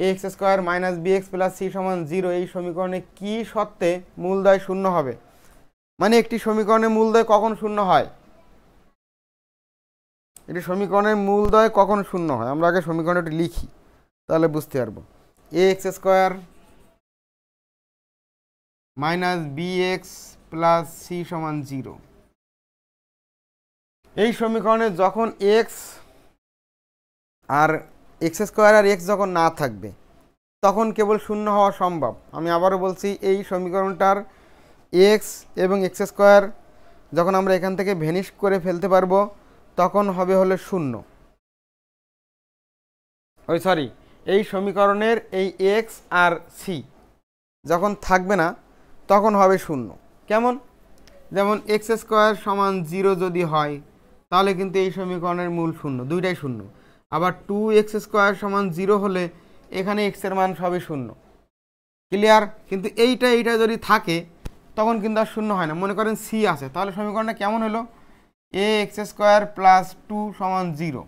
x square minus B x plus C সমান জিরো এই সমীকরণে কী সত্ত্বে দয় শূন্য হবে মানে একটি সমীকরণের মূলদয় কখন শূন্য হয় এটি সমীকরণের মূলদয় কখন শূন্য হয় আমরা আগে সমীকরণটি লিখি তাহলে বুঝতে পারবো A x square minus B x plus C সমান জিরো এই সমীকরণে যখন এক্স আর এক্স স্কোয়ার আর এক্স যখন না থাকবে তখন কেবল শূন্য হওয়া সম্ভব আমি আবারও বলছি এই সমীকরণটার এক্স এবং এক্স স্কোয়ার যখন আমরা এখান থেকে ভেনিশ করে ফেলতে পারবো তখন হবে হলে শূন্য ওই সরি এই সমীকরণের এই এক্স আর সি যখন থাকবে না তখন হবে শূন্য কেমন যেমন এক্স স্কোয়ার সমান জিরো যদি হয় তাহলে কিন্তু এই সমীকরণের মূল শূন্য দুইটাই শূন্য আবার টু এক্স স্কোয়ার সমান জিরো হলে এখানে এক্সের মান সবই শূন্য ক্লিয়ার কিন্তু এইটা এইটা যদি থাকে তখন কিন্তু আর শূন্য হয় না মনে করেন সি আছে তাহলে সমীকরণটা কেমন হলো A x square plus two সমান জিরো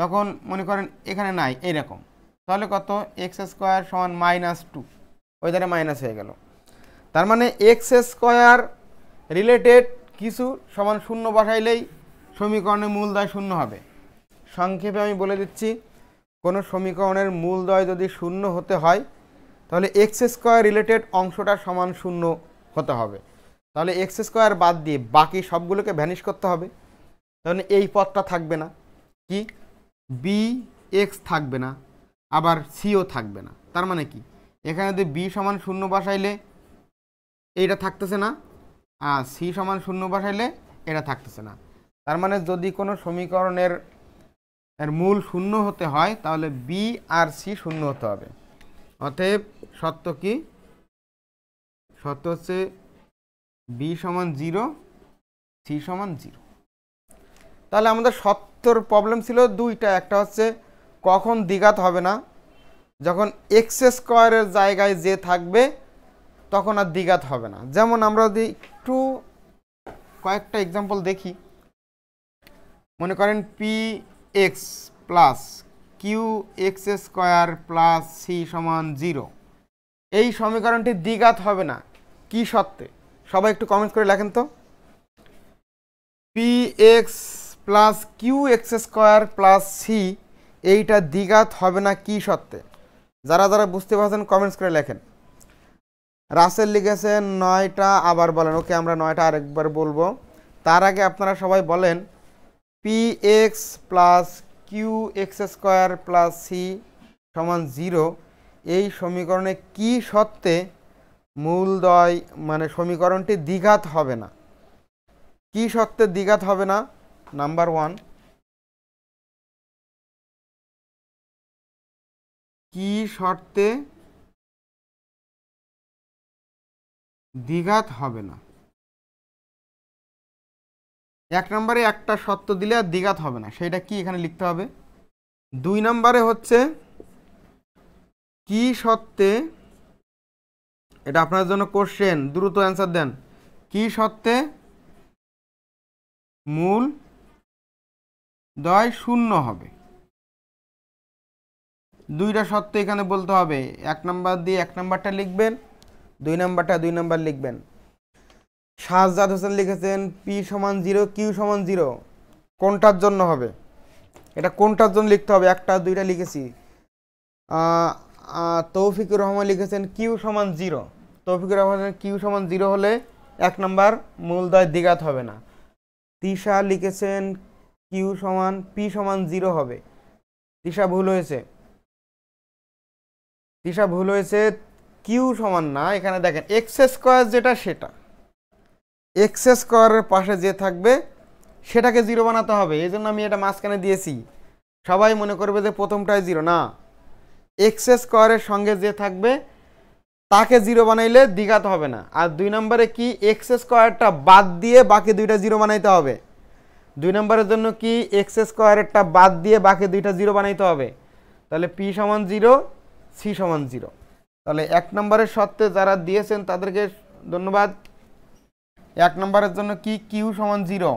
তখন মনে করেন এখানে নাই এরকম তাহলে কত এক্স স্কোয়ার সমান মাইনাস টু ওই দ্বারা মাইনাস হয়ে গেল তার মানে এক্স স্কোয়ার রিলেটেড কিছু সমান শূন্য বসাইলেই সমীকরণের মূলদয় শূন্য হবে সংক্ষেপে আমি বলে দিচ্ছি কোনো সমীকরণের মূলদয় যদি শূন্য হতে হয় তাহলে এক্স স্কোয়ার রিলেটেড অংশটা সমান শূন্য হতে হবে তাহলে এক্স স্কোয়ার বাদ দিয়ে বাকি সবগুলোকে ভ্যানিশ করতে হবে তাহলে এই পথটা থাকবে না কি বি এক্স থাকবে না আবার সিও থাকবে না তার মানে কি এখানে যদি বি সমান শূন্য বসাইলে এইটা থাকতেছে না আর সি সমান শূন্য বসাইলে এটা থাকতেছে না তার মানে যদি কোনো সমীকরণের এর মূল শূন্য হতে হয় তাহলে বি আর সি শূন্য হতে হবে অতএব সত্য কি শর্ত হচ্ছে বি সমান জিরো সি সমান জিরো তাহলে আমাদের সত্যর প্রবলেম ছিল দুইটা একটা হচ্ছে কখন দ্বিঘাত হবে না যখন এক্স স্কোয়ারের জায়গায় যে থাকবে তখন আর দ্বিঘাত হবে না যেমন আমরা যদি একটু কয়েকটা এক্সাম্পল দেখি মনে করেন P x plus Q X square plus C সমান জিরো এই সমীকরণটি দ্বিঘাত হবে না কি সত্ত্বে সবাই একটু কমেন্ট করে লেখেন তো P x plus Q X square plus C এইটা দ্বিঘাত হবে না কি সত্ত্বে যারা যারা বুঝতে পারছেন কমেন্টস করে লেখেন রাসেল লিখেছেন নয়টা আবার বলেন ওকে আমরা নয়টা আরেকবার বলবো তার আগে আপনারা সবাই বলেন P x plus Q X square plus C সমান জিরো এই সমীকরণে কি সত্ত্বে মূলদয় মানে সমীকরণটি দ্বিঘাত হবে না কি সত্ত্বে দ্বিঘাত হবে না নাম্বার ওয়ান কি শর্তে দ্বিঘাত হবে না এক নম্বরে একটা শর্ত দিলে আর দ্বিঘাত হবে না সেটা কি এখানে লিখতে হবে দুই নম্বরে হচ্ছে কি সত্ত্বে এটা আপনার জন্য কোশ্চেন দ্রুত অ্যান্সার দেন কি সত্ত্বে মূল দয় শূন্য হবে দুইটা সত্য এখানে বলতে হবে এক নাম্বার দিয়ে এক নাম্বারটা লিখবেন দুই নাম্বারটা দুই নাম্বার লিখবেন শাহজাদ হোসেন লিখেছেন পি সমান জিরো কিউ সমান জিরো কোনটার জন্য হবে এটা কোনটার জন্য লিখতে হবে একটা দুইটা লিখেছি তৌফিকুর রহমান লিখেছেন কিউ সমান জিরো তৌফিকুর রহমান কিউ সমান জিরো হলে এক নম্বর মূলদয় দ্বিঘাত হবে না তিশা লিখেছেন কিউ সমান পি সমান জিরো হবে তিশা ভুল হয়েছে তিশা ভুল হয়েছে কিউ সমান না এখানে দেখেন এক্স স্কোয়ার যেটা সেটা এক্স স্কোয়ারের পাশে যে থাকবে সেটাকে জিরো বানাতে হবে এই জন্য আমি এটা মাঝখানে দিয়েছি সবাই মনে করবে যে প্রথমটাই জিরো না এক্স স্কোয়ারের সঙ্গে যে থাকবে তাকে জিরো বানাইলে দ্বিঘাত হবে না আর দুই নম্বরে কি এক্স স্কোয়ারটা বাদ দিয়ে বাকি দুইটা জিরো বানাইতে হবে দুই নম্বরের জন্য কি এক্স স্কোয়ারেরটা বাদ দিয়ে বাকি দুইটা জিরো বানাইতে হবে তাহলে পি সমান জিরো সি সমান জিরো তাহলে এক নম্বরের সত্ত্বে যারা দিয়েছেন তাদেরকে ধন্যবাদ এক নম্বরের জন্য কি কিউ সমান জিরো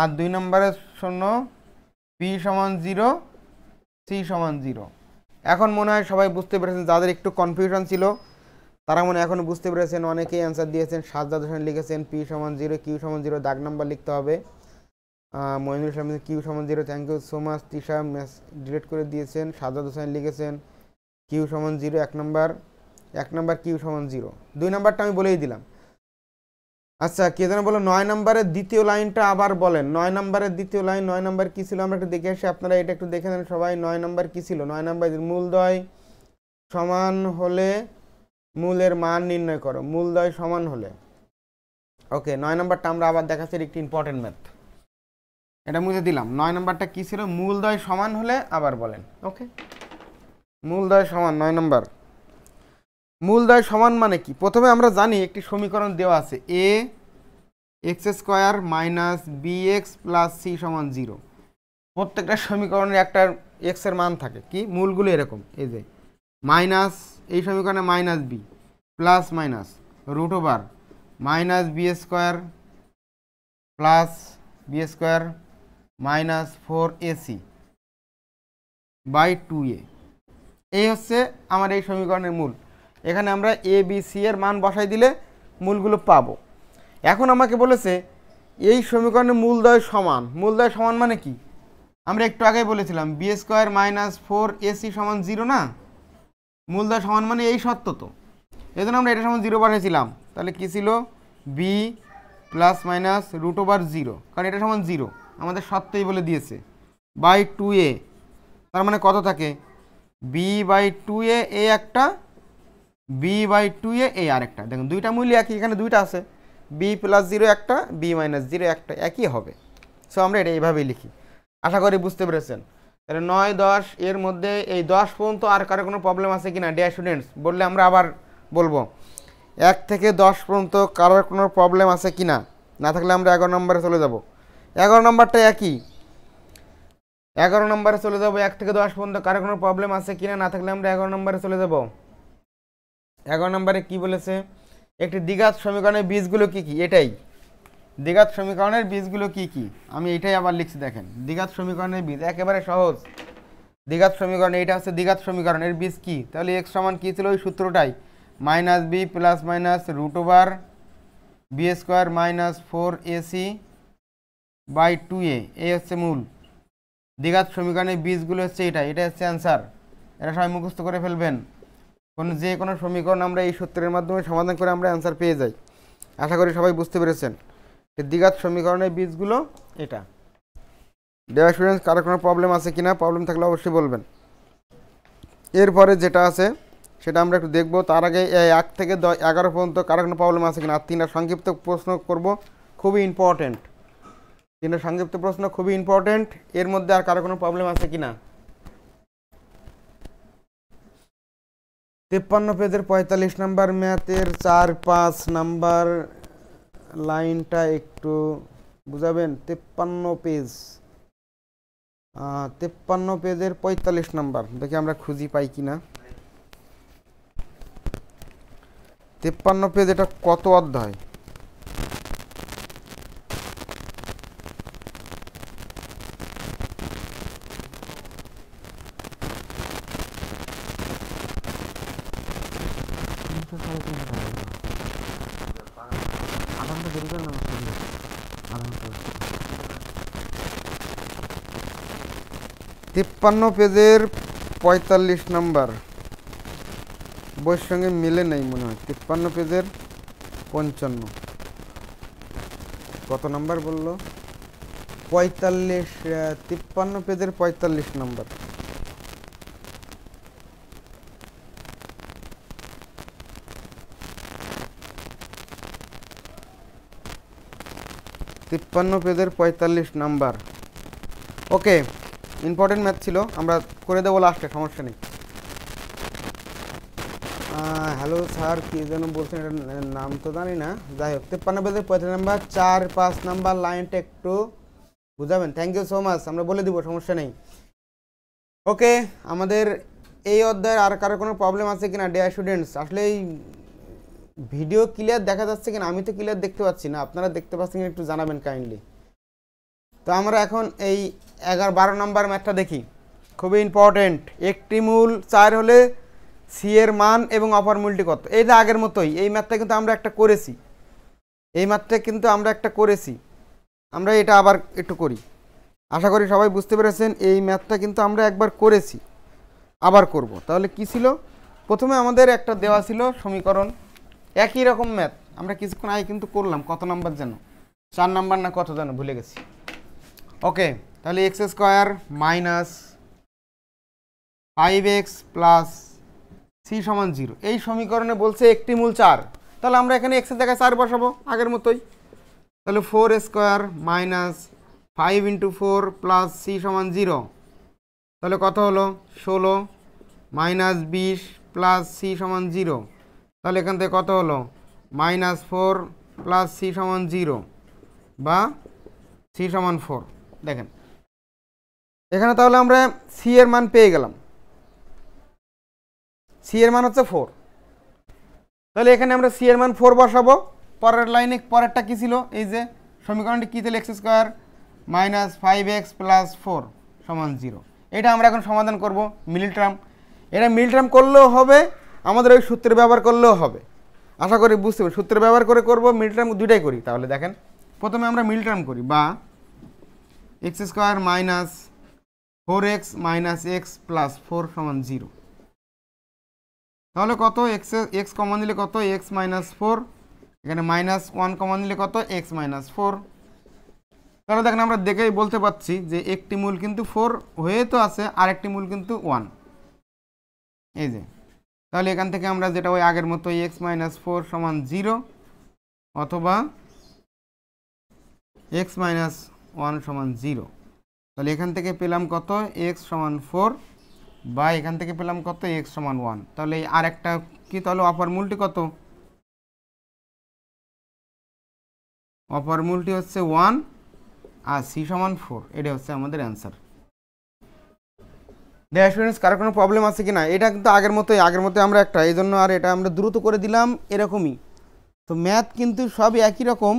আর দুই নম্বরের জন্য পি সমান জিরো সি সমান জিরো এখন মনে হয় সবাই বুঝতে পেরেছেন যাদের একটু কনফিউশন ছিল তারা মনে এখন বুঝতে পেরেছেন অনেকেই অ্যান্সার দিয়েছেন সাজ্জাদ হোসেন লিখেছেন পি সমান জিরো কিউ সমান জিরো দাগ নাম্বার লিখতে হবে মহেন্দ্র ইসলাম কিউ সমান zero thank you so much Tisha ম্যাচ ডিলেট করে দিয়েছেন সাজ্জাদ হোসেন লিখেছেন কিউ সমান জিরো এক নম্বর এক নম্বর কিউ সমান জিরো দুই নম্বরটা আমি বলেই দিলাম আচ্ছা কে যেন বলো নয় নম্বরের দ্বিতীয় লাইনটা আবার বলেন নয় নম্বরের দ্বিতীয় লাইন নয় নম্বর কী ছিল আমরা একটু দেখে আসি আপনারা এটা একটু দেখে নেন সবাই নয় নম্বর কী ছিল নয় নম্বর মূলদয় সমান হলে মূলের মান নির্ণয় করো মূলদয় সমান হলে ওকে নয় নম্বরটা আমরা আবার দেখাচ্ছি একটি ইম্পর্টেন্ট ম্যাথ এটা মুছে দিলাম নয় নম্বরটা কী ছিল মূলদয় সমান হলে আবার বলেন ওকে মূলদয় সমান নয় নম্বর মূলদয় সমান মানে কি প্রথমে আমরা জানি একটি সমীকরণ দেওয়া আছে এ x square minus B x plus C সমান জিরো প্রত্যেকটা সমীকরণের একটা এক্সের মান থাকে কি মূলগুলো এরকম এই যে মাইনাস এই সমীকরণে minus B plus minus root over minus b square plus b square minus four AC by two a এই হচ্ছে আমার এই সমীকরণের মূল এখানে আমরা এ বি সি এর মান বসাই দিলে মূলগুলো পাবো এখন আমাকে বলেছে এই সমীকরণের মূলদয় সমান মূলদয় সমান মানে কি আমরা একটু আগে বলেছিলাম b square minus four AC সমান জিরো না মূলদয় সমান মানে এই সত্য তো এই জন্য আমরা এটা সমান জিরো বানিয়েছিলাম তাহলে কী ছিল b plus minus root over zero কারণ এটা সমান জিরো আমাদের সত্যই বলে দিয়েছে বাই টু এ তার মানে কত থাকে বি বাই টু এ একটা বি বাই টু এ এই আরেকটা দেখুন দুইটা মূল্য একই এখানে দুইটা আছে বি প্লাস জিরো একটা বি মাইনাস জিরো একটা একই হবে সো আমরা এটা এইভাবেই লিখি আশা করি বুঝতে পেরেছেন তাহলে নয় দশ এর মধ্যে এই দশ পর্যন্ত আর কারো কোনো প্রবলেম আছে কি না ডিয়ার স্টুডেন্টস বললে আমরা আবার বলবো এক থেকে দশ পর্যন্ত কারোর কোনো প্রবলেম আছে কি না না থাকলে আমরা এগারো নম্বরে চলে যাব এগারো নম্বরটা একই এগারো নম্বরে চলে যাবো এক থেকে দশ পর্যন্ত কারো কোনো প্রবলেম আছে কি না না থাকলে আমরা এগারো নম্বরে চলে যাবো এগারো নম্বরে কি বলেছে একটি দ্বিঘাত সমীকরণের বীজগুলো কি কি এটাই দ্বিঘাত সমীকরণের বীজগুলো কি কি আমি এটাই আবার লিখছি দেখেন দ্বিঘাত সমীকরণের বীজ একেবারে সহজ দ্বিঘাত সমীকরণ এটা হচ্ছে দ্বিঘাত সমীকরণ এর বীজ কি তাহলে এক্স সমান কী ছিল ওই সূত্রটাই minus B plus minus root over B square minus four AC by two a এই হচ্ছে মূল দ্বিঘাত সমীকরণের বীজগুলো হচ্ছে এটা এটা হচ্ছে অ্যান্সার এটা সবাই মুখস্থ করে ফেলবেন কোন যে কোনো সমীকরণ আমরা এই সূত্রের মাধ্যমে সমাধান করে আমরা অ্যান্সার পেয়ে যাই আশা করি সবাই বুঝতে পেরেছেন দ্বিঘাত সমীকরণের বীজগুলো এটা দেওয়া স্টুডেন্টস কারো কোনো প্রবলেম আছে কি না প্রবলেম থাকলে অবশ্যই বলবেন এরপরে যেটা আছে সেটা আমরা একটু দেখবো তার আগে এক থেকে দশ এগারো পর্যন্ত কারো কোনো প্রবলেম আছে কিনা আর তিনটা সংক্ষিপ্ত প্রশ্ন করব খুবই ইম্পর্ট্যান্ট তিনটা সংক্ষিপ্ত প্রশ্ন খুবই ইম্পর্ট্যান্ট এর মধ্যে আর কারো কোনো প্রবলেম আছে কি না তেপ্পান্ন পেজের পঁয়তাল্লিশ নাম্বার ম্যাথের চার পাঁচ নাম্বার লাইনটা একটু বুঝাবেন তেপ্পান্ন পেজ তেপ্পান্ন পেজের পঁয়তাল্লিশ নাম্বার দেখি আমরা খুঁজি পাই কি না তেপ্পান্ন পেজ এটা কত অধ্যায় তিপ্পান্ন পেজের পঁয়তাল্লিশ নাম্বার বইয়ের সঙ্গে মিলে নেই মনে হয় তিপ্পান্ন পেজের পঞ্চান্ন কত নাম্বার বলল পঁয়তাল্লিশ তিপ্পান্ন পেজের পঁয়তাল্লিশ নাম্বার তিপ্পান্ন পেজের পঁয়তাল্লিশ নাম্বার ওকে ইম্পর্টেন্ট ম্যাথ ছিল আমরা করে দেবো লাস্টে সমস্যা নেই হ্যালো স্যার কি যেন বলছেন এটা নাম তো জানি না যাই হোক তেপ্পান্ন পেজের পঁয়ত্রিশ নাম্বার চার পাঁচ নাম্বার লাইনটা একটু বুঝাবেন থ্যাংক ইউ সো মাচ আমরা বলে দিব সমস্যা নেই ওকে আমাদের এই অধ্যায়ের আর কারো কোনো প্রবলেম আছে কিনা ডেয়ার স্টুডেন্টস আসলে এই ভিডিও ক্লিয়ার দেখা যাচ্ছে কিনা আমি তো ক্লিয়ার দেখতে পাচ্ছি না আপনারা দেখতে পাচ্ছেন একটু জানাবেন কাইন্ডলি তো আমরা এখন এই এগারো বারো নম্বর ম্যাথটা দেখি খুবই ইম্পর্টেন্ট একটি মূল চার হলে সি এর মান এবং অপর মূলটি কত এইটা আগের মতোই এই ম্যাথটা কিন্তু আমরা একটা করেছি এই ম্যাথটা কিন্তু আমরা একটা করেছি আমরা এটা আবার একটু করি আশা করি সবাই বুঝতে পেরেছেন এই ম্যাথটা কিন্তু আমরা একবার করেছি আবার করব তাহলে কি ছিল প্রথমে আমাদের একটা দেওয়া ছিল সমীকরণ একই রকম ম্যাথ আমরা কিছুক্ষণ আগে কিন্তু করলাম কত নাম্বার যেন চার নাম্বার না কত যেন ভুলে গেছি ওকে তাহলে x square minus five x plus C সমান জিরো এই সমীকরণে বলছে একটি মূল চার তাহলে আমরা এখানে এক্সের জায়গায় চার বসাবো আগের মতোই তাহলে four square minus five into four plus C সমান জিরো তাহলে কত হলো ষোলো মাইনাস বিশ প্লাস সি সমান জিরো তাহলে এখান থেকে কত হলো মাইনাস ফোর প্লাস সি সমান জিরো বা সি সমান ফোর দেখেন এখানে তাহলে আমরা সি এর মান পেয়ে গেলাম সি এর মান হচ্ছে ফোর তাহলে এখানে আমরা সি এর মান ফোর বসাবো পরের লাইনে পরেরটা কী ছিল এই যে সমীকরণটি কী ছিল x square minus five x plus four সমান জিরো এটা আমরা এখন সমাধান করব মিডিল টার্ম এটা মিডিল টার্ম করলেও হবে আমাদের ওই সূত্রে ব্যবহার করলেও হবে আশা করি বুঝতে পারি সূত্রে ব্যবহার করে করব মিডিল টার্ম দুইটাই করি তাহলে দেখেন প্রথমে আমরা মিডিল টার্ম করি বা x square minus four x minus x plus four সমান জিরো তাহলে কত এক্স এক্স কমন নিলে কত এক্স মাইনাস ফোর এখানে মাইনাস ওয়ান কমন নিলে কত এক্স মাইনাস ফোর তাহলে দেখেন আমরা দেখেই বলতে পারছি যে একটি মূল কিন্তু ফোর হয়ে তো আছে আর একটি মূল কিন্তু ওয়ান এই যে তাহলে এখান থেকে আমরা যেটা ওই আগের মতো এক্স মাইনাস ফোর সমান জিরো অথবা এক্স মাইনাস ওয়ান সমান জিরো তাহলে এখান থেকে পেলাম কত এক্স সমান ফোর বা এখান থেকে পেলাম কত এক্স সমান ওয়ান তাহলে আর একটা কি তাহলে অপার মূলটি কত অপার মূলটি হচ্ছে ওয়ান আর সি সমান ফোর এটা হচ্ছে আমাদের অ্যান্সার ড্যাশ স্টুডেন্টস কারো কোনো প্রবলেম আছে কি না এটা কিন্তু আগের মতোই আগের মতোই আমরা একটা এই জন্য আর এটা আমরা দ্রুত করে দিলাম এরকমই তো ম্যাথ কিন্তু সবই একই রকম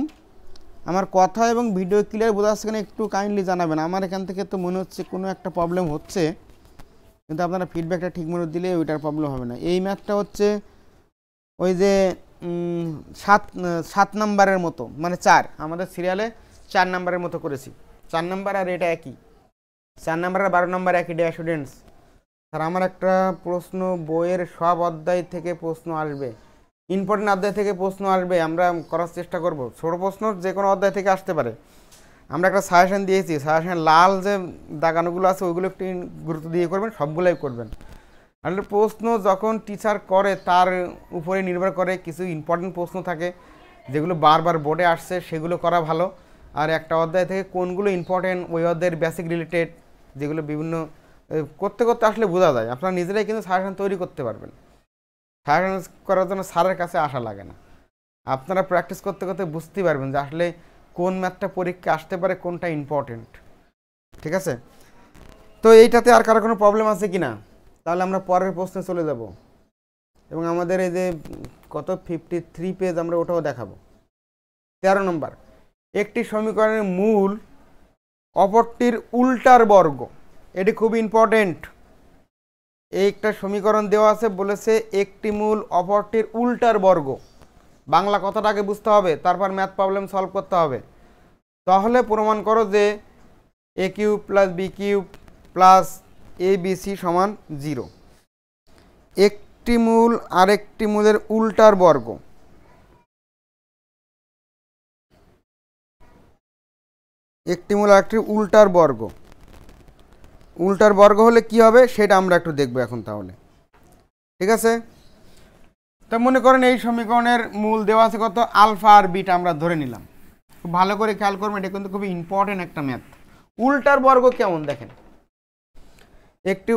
আমার কথা এবং ভিডিও ক্লিয়ার বোঝা আসছে কিনা একটু কাইন্ডলি জানাবেন আমার এখান থেকে তো মনে হচ্ছে কোনো একটা প্রবলেম হচ্ছে কিন্তু আপনারা ফিডব্যাকটা ঠিক মতো দিলে ওইটার প্রবলেম হবে না এই ম্যাথটা হচ্ছে ওই যে সাত সাত নাম্বারের মতো মানে চার আমাদের সিরিয়ালে চার নাম্বারের মতো করেছি চার নাম্বার আর এটা একই চার নাম্বার আর বারো নাম্বার একই ডে স্টুডেন্টস স্যার আমার একটা প্রশ্ন বইয়ের সব অধ্যায় থেকে প্রশ্ন আসবে ইম্পর্টেন্ট অধ্যায় থেকে প্রশ্ন আসবে আমরা করার চেষ্টা করব ছোট প্রশ্ন যে কোনো অধ্যায় থেকে আসতে পারে আমরা একটা সাজেশন দিয়েছি সাজেশন লাল যে দাগানোগুলো আছে ওইগুলো একটু গুরুত্ব দিয়ে করবেন সবগুলোই করবেন আসলে প্রশ্ন যখন টিচার করে তার উপরে নির্ভর করে কিছু ইম্পর্টেন্ট প্রশ্ন থাকে যেগুলো বারবার বোর্ডে আসছে সেগুলো করা ভালো আর একটা অধ্যায় থেকে কোনগুলো ইম্পর্টেন্ট ওই অধ্যায়ের বেসিক রিলেটেড যেগুলো বিভিন্ন করতে করতে আসলে বোঝা যায় আপনারা নিজেরাই কিন্তু সাজেশন তৈরি করতে পারবেন ফায়ার করার জন্য স্যারের কাছে আসা লাগে না আপনারা প্র্যাকটিস করতে করতে বুঝতেই পারবেন যে আসলে কোন ম্যাথটা পরীক্ষা আসতে পারে কোনটা ইম্পর্টেন্ট ঠিক আছে তো এইটাতে আর কারো কোনো প্রবলেম আছে কি না তাহলে আমরা পরের প্রশ্নে চলে যাব এবং আমাদের এই যে কত ফিফটি থ্রি পেজ আমরা ওটাও দেখাবো তেরো নম্বর একটি সমীকরণের মূল অপরটির উল্টার বর্গ এটি খুব ইম্পর্টেন্ট একটা সমীকরণ দেওয়া আছে বলেছে একটি মূল অপরটির উল্টার বর্গ বাংলা কথাটাকে বুঝতে হবে তারপর ম্যাথ প্রবলেম সলভ করতে হবে তাহলে প্রমাণ করো যে a cube plus b cube plus a b c সমান জিরো একটি মূল আরেকটি মূলের উল্টার বর্গ একটি মূল আরেকটি উল্টার বর্গ উল্টার বর্গ হলে কি হবে সেটা আমরা একটু দেখব এখন তাহলে ঠিক আছে তো মনে করেন এই সমীকরণের মূল দেওয়া আছে কত আলফা আর বিটা আমরা ধরে নিলাম খুব ভালো করে খেয়াল করবেন এটা কিন্তু খুবই ইম্পর্টেন্ট একটা ম্যাথ উল্টার বর্গ কেমন দেখেন একটি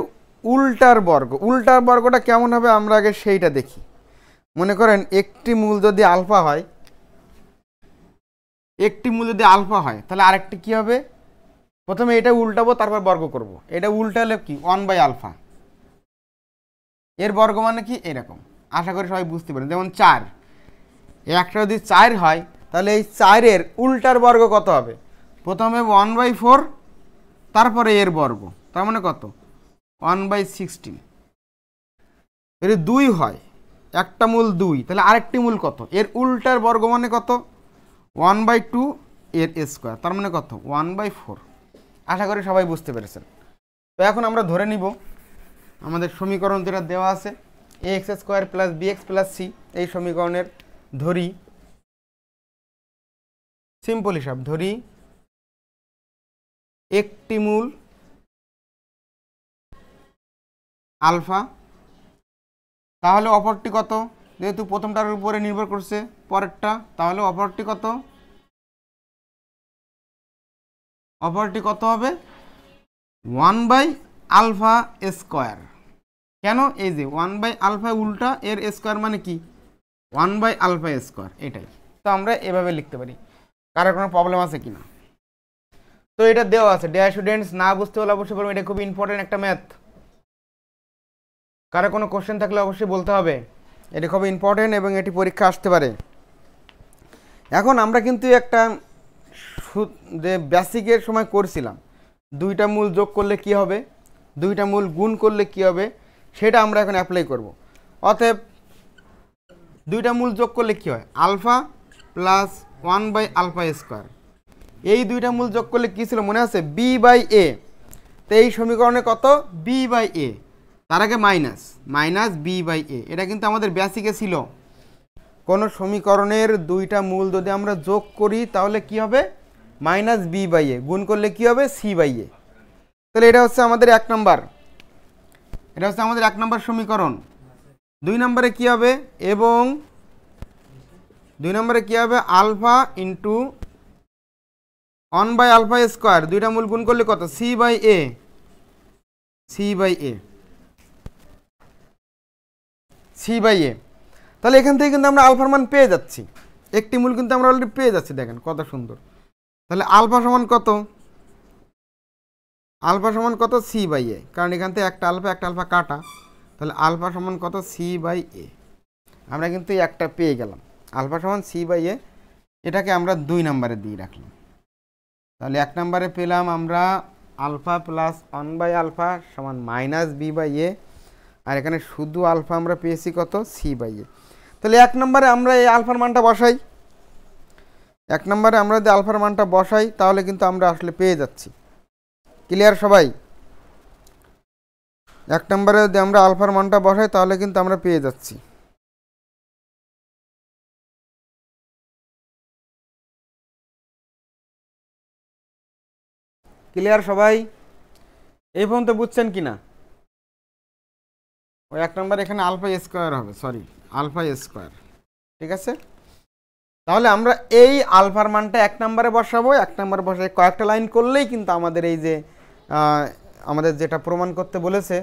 উল্টার বর্গ উল্টার বর্গটা কেমন হবে আমরা আগে সেইটা দেখি মনে করেন একটি মূল যদি আলফা হয় একটি মূল যদি আলফা হয় তাহলে আরেকটি কি হবে প্রথমে এটা উল্টাবো তারপর বর্গ করব। এটা উল্টালে কি ওয়ান বাই আলফা এর বর্গ মানে কি এরকম আশা করি সবাই বুঝতে পারেন যেমন চার একটা যদি চার হয় তাহলে এই চারের উল্টার বর্গ কত হবে প্রথমে ওয়ান বাই ফোর তারপরে এর বর্গ তার মানে কত ওয়ান বাই সিক্সটিন যদি দুই হয় একটা মূল দুই তাহলে আরেকটি মূল কত এর উল্টার বর্গ মানে কত ওয়ান বাই টু এর স্কোয়ার তার মানে কত ওয়ান বাই ফোর আশা করি সবাই বুঝতে পেরেছেন তো এখন আমরা ধরে নিব আমাদের সমীকরণ যেটা দেওয়া আছে এ x square plus B x plus c এই সমীকরণের ধরি সিম্পল হিসাব ধরি একটি মূল আলফা তাহলে অপরটি কত যেহেতু প্রথমটার উপরে নির্ভর করছে পরেরটা তাহলে অপরটি কত অপরটি কত হবে ওয়ান বাই আলফা স্কোয়ার কেন এই যে ওয়ান বাই আলফা উল্টা এর স্কোয়ার মানে কি ওয়ান বাই আলফা স্কোয়ার এটাই তো আমরা এভাবে লিখতে পারি কারোর কোনো প্রবলেম আছে কি না তো এটা দেওয়া আছে ডেয়ার স্টুডেন্টস না বুঝতে হলে অবশ্যই বলবেন এটা খুব ইম্পর্টেন্ট একটা ম্যাথ কারো কোনো কোশ্চেন থাকলে অবশ্যই বলতে হবে এটা খুব ইম্পর্টেন্ট এবং এটি পরীক্ষা আসতে পারে এখন আমরা কিন্তু একটা যে বেসিকের সময় করছিলাম দুইটা মূল যোগ করলে কি হবে দুইটা মূল গুণ করলে কি হবে সেটা আমরা এখন অ্যাপ্লাই করব অতএব দুইটা মূল যোগ করলে কি হয় alpha plus one by alpha square এই দুইটা মূল যোগ করলে কী ছিল মনে আছে বি বাই এ তো এই সমীকরণে কত বি বাই এ তার আগে minus minus B by a এটা কিন্তু আমাদের বেসিকে ছিল কোনো সমীকরণের দুইটা মূল যদি আমরা যোগ করি তাহলে কি হবে মাইনাস বি বাই এ গুণ করলে কি হবে সি বাই এ তাহলে এটা হচ্ছে আমাদের এক নম্বর এটা হচ্ছে আমাদের এক নম্বর সমীকরণ দুই নম্বরে কি হবে এবং দুই নম্বরে কি হবে alpha into one by alpha square দুইটা মূল গুণ করলে কত c by a c by a c by a তাহলে এখান থেকে কিন্তু আমরা আলফার মান পেয়ে যাচ্ছি একটি মূল কিন্তু আমরা অলরেডি পেয়ে যাচ্ছি দেখেন কত সুন্দর তাহলে আলফা সমান কত আলফা সমান কত সি বাই এ কারণ এখান থেকে একটা আলফা একটা আলফা কাটা তাহলে আলফা সমান কত সি বাই এ আমরা কিন্তু একটা পেয়ে গেলাম আলফা সমান সি বাই এ এটাকে আমরা দুই নম্বরে দিয়ে রাখলাম তাহলে এক নম্বরে পেলাম আমরা alpha plus one by alpha সমান মাইনাস বি বাই এ আর এখানে শুধু আলফা আমরা পেয়েছি কত সি বাই এ তাহলে এক নম্বরে আমরা এই আলফার মানটা বসাই এক নম্বরে আমরা যদি আলফার মানটা বসাই তাহলে কিন্তু আমরা আসলে পেয়ে যাচ্ছি ক্লিয়ার সবাই এক নম্বরে যদি আমরা আলফার মানটা বসাই তাহলে কিন্তু আমরা পেয়ে যাচ্ছি ক্লিয়ার সবাই এই পর্যন্ত বুঝছেন কি না ওই এক নম্বর এখানে আলফা স্কোয়ার হবে সরি আলফা স্কোয়ার ঠিক আছে তাহলে আমরা এই আলফার মানটা এক নম্বরে বসাবো এক নম্বরে বসে কয়েকটা লাইন করলেই কিন্তু আমাদের এই যে আমাদের যেটা প্রমাণ করতে বলেছে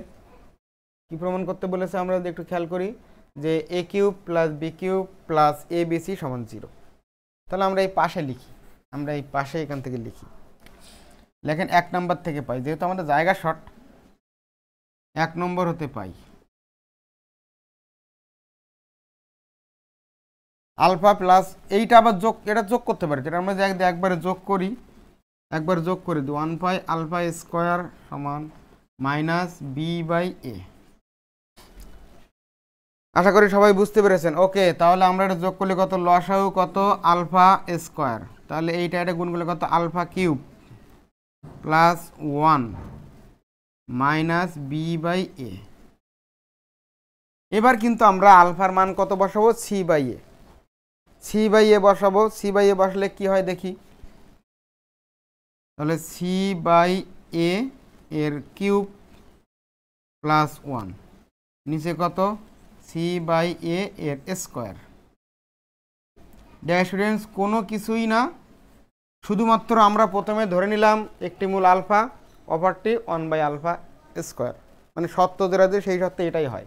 কি প্রমাণ করতে বলেছে আমরা যদি একটু খেয়াল করি যে a cube plus b cube plus a b c সমান জিরো তাহলে আমরা এই পাশে লিখি আমরা এই পাশে এখান থেকে লিখি লেখেন এক নম্বর থেকে পাই যেহেতু আমাদের জায়গা শর্ট এক নম্বর হতে পাই আলফা প্লাস এইটা আবার যোগ এটা যোগ করতে পারি যেটা আমরা যদি একবারে যোগ করি একবার যোগ করে দিই ওয়ান ফাই আলফা স্কোয়ার সমান মাইনাস বি বাই এ আশা করি সবাই বুঝতে পেরেছেন ওকে তাহলে আমরা এটা যোগ করলে কত লসাউ কত আলফা স্কোয়ার তাহলে এইটা এটা গুণ করলে কত alpha cube plus one minus B by a এবার কিন্তু আমরা আলফার মান কত বসাবো c by a c by a বসাবো সি বাই এ বসলে কি হয় দেখি তাহলে সি বাই এ এর কিউব প্লাস ওয়ান নিচে কত সি বাই এ এর স্কোয়ার ড্যাশ কোনো কিছুই না শুধুমাত্র আমরা প্রথমে ধরে নিলাম একটি মূল আলফা অপারটি ওয়ান বাই আলফা স্কোয়ার মানে সত্য যেটা সেই সত্ত্বে এটাই হয়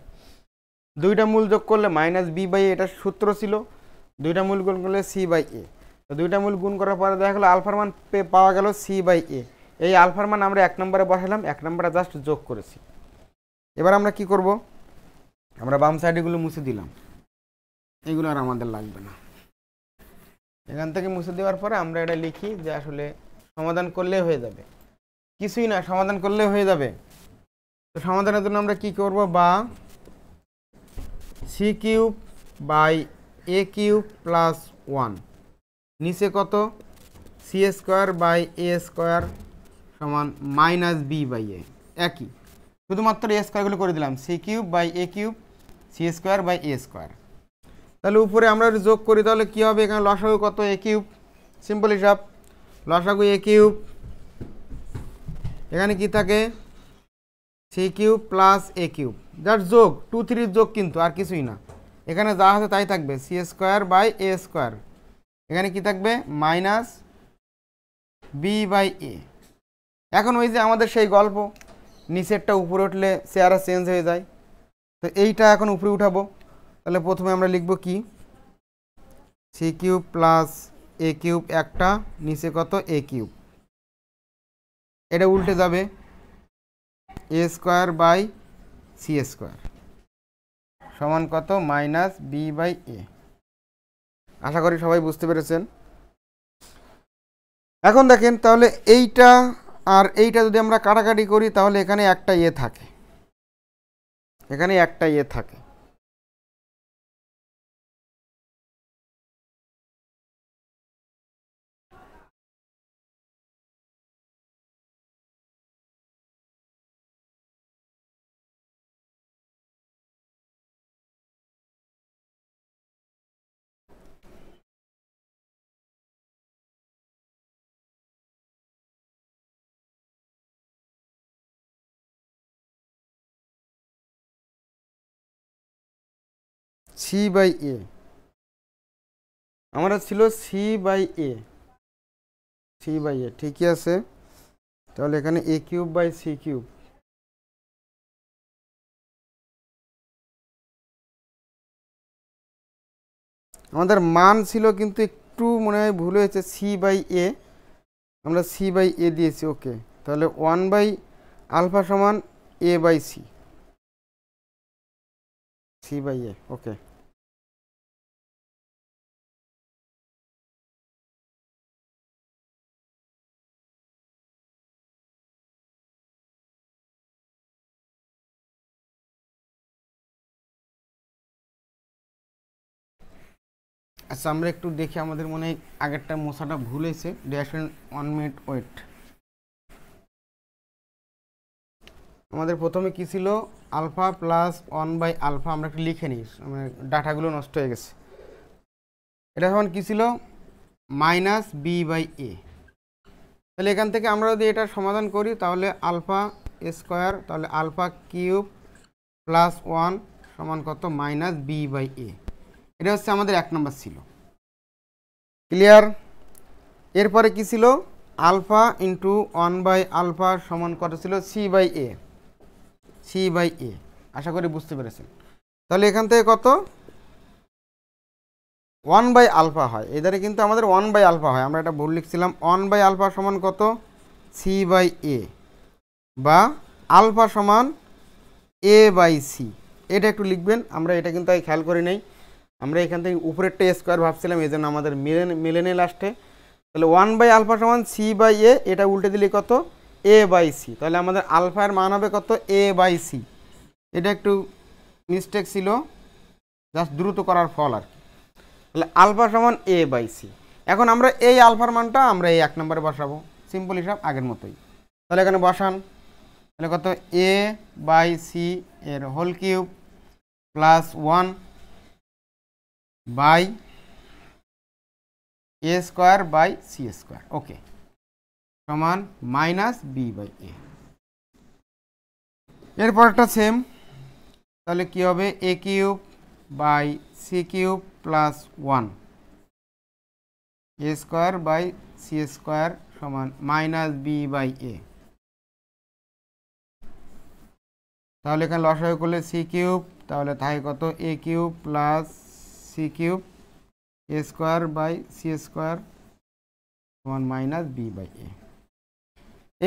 দুইটা মূল যোগ করলে মাইনাস বি বাই এটা সূত্র ছিল দুইটা মূল গুণ করলে সি বাই এ তো দুইটা মূল গুণ করার পরে দেখা গেলো আলফার মান পাওয়া গেল সি বাই এ এই আলফার মান আমরা এক নম্বরে বসালাম এক নম্বরে জাস্ট যোগ করেছি এবার আমরা কি করব আমরা বাম সাইডেগুলো মুছে দিলাম এগুলো আর আমাদের লাগবে না এখান থেকে মুছে দেওয়ার পরে আমরা এটা লিখি যে আসলে সমাধান করলে হয়ে যাবে কিছুই না সমাধান করলে হয়ে যাবে তো সমাধানের জন্য আমরা কি করব বা c cube by a cube plus one নিচে কত c square by a square সমান মাইনাস বি বাই এ একই শুধুমাত্র এ স্কোয়ারগুলো করে দিলাম c cube by a cube c square by a square তাহলে উপরে আমরা যোগ করি তাহলে কী হবে এখানে লসাগু কত এ কিউব সিম্পল হিসাব লসাগু এ কিউব এখানে কি থাকে c cube plus a cube যার যোগ টু থ্রির যোগ কিন্তু আর কিছুই না এখানে যা আছে তাই থাকবে c square by a square এখানে কি থাকবে মাইনাস বি বাই এ এখন ওই যে আমাদের সেই গল্প নিচেরটা উপরে উঠলে চেয়ারা চেঞ্জ হয়ে যায় তো এইটা এখন উপরে উঠাবো তাহলে প্রথমে আমরা লিখব কি c cube plus a cube একটা নিচে কত এ কিউব এটা উল্টে যাবে a square by c square সমান কত মাইনাস বি বাই এ আশা করি সবাই বুঝতে পেরেছেন এখন দেখেন তাহলে এইটা আর এইটা যদি আমরা কাটাকাটি করি তাহলে এখানে একটা ইয়ে থাকে এখানে একটা ইয়ে থাকে সি বাই এ আমরা ছিল c by a c by a ঠিকই আছে তাহলে এখানে a cube by c cube আমাদের মান ছিল কিন্তু একটু মনে হয় ভুল হয়েছে সি বাই এ আমরা সি বাই এ দিয়েছি ওকে তাহলে ওয়ান বাই আলফা সমান a by c c by a okay আচ্ছা আমরা একটু দেখি আমাদের মনে হয় আগেরটা মশাটা ভুল হয়েছে ড্যাশন ওয়ান মিনিট ওয়েট আমাদের প্রথমে কি ছিল alpha plus one by alpha আমরা একটু লিখে নিই মানে ডাটাগুলো নষ্ট হয়ে গেছে এটা তখন কী ছিল মাইনাস বি বাই এ তাহলে এখান থেকে আমরা যদি এটা সমাধান করি তাহলে আলফা স্কোয়ার তাহলে আলফা কিউব প্লাস ওয়ান সমান কত মাইনাস বি বাই এ এটা হচ্ছে আমাদের এক নম্বর ছিল ক্লিয়ার এরপরে কি ছিল alpha into one by alpha সমান কত ছিল c by a c by a আশা করি বুঝতে পেরেছেন তাহলে এখান থেকে কত ওয়ান বাই আলফা হয় এদারে কিন্তু আমাদের ওয়ান বাই আলফা হয় আমরা এটা ভুল লিখছিলাম ওয়ান বাই আলফা সমান কত সি বাই এ বা আলফা সমান এ বাই সি এটা একটু লিখবেন আমরা এটা কিন্তু খেয়াল করি নাই আমরা এখান থেকে উপরেরটা স্কোয়ার ভাবছিলাম এই জন্য আমাদের মিলেন মিলে নেই লাস্টে তাহলে ওয়ান বাই আলফা সমান সি বাই এ এটা উল্টে দিলে কত এ বাই সি তাহলে আমাদের আলফার মান হবে কত এ বাই সি এটা একটু মিস্টেক ছিল জাস্ট দ্রুত করার ফল আর কি তাহলে আলফা সমান এ বাই সি এখন আমরা এই আলফার মানটা আমরা এই এক নম্বরে বসাবো সিম্পল হিসাব আগের মতোই তাহলে এখানে বসান তাহলে কত এ বাই সি এর whole cube plus one by a square by c square okay সমান মাইনাস বি বাই এ এরপরটা সেম তাহলে কি হবে a cube by c cube plus one a square by c square সমান মাইনাস বি বাই এ তাহলে এখানে লসায় করলে সি কিউব তাহলে থাকে কত a cube plus c cube a square by c square সমান মাইনাস বি বাই এ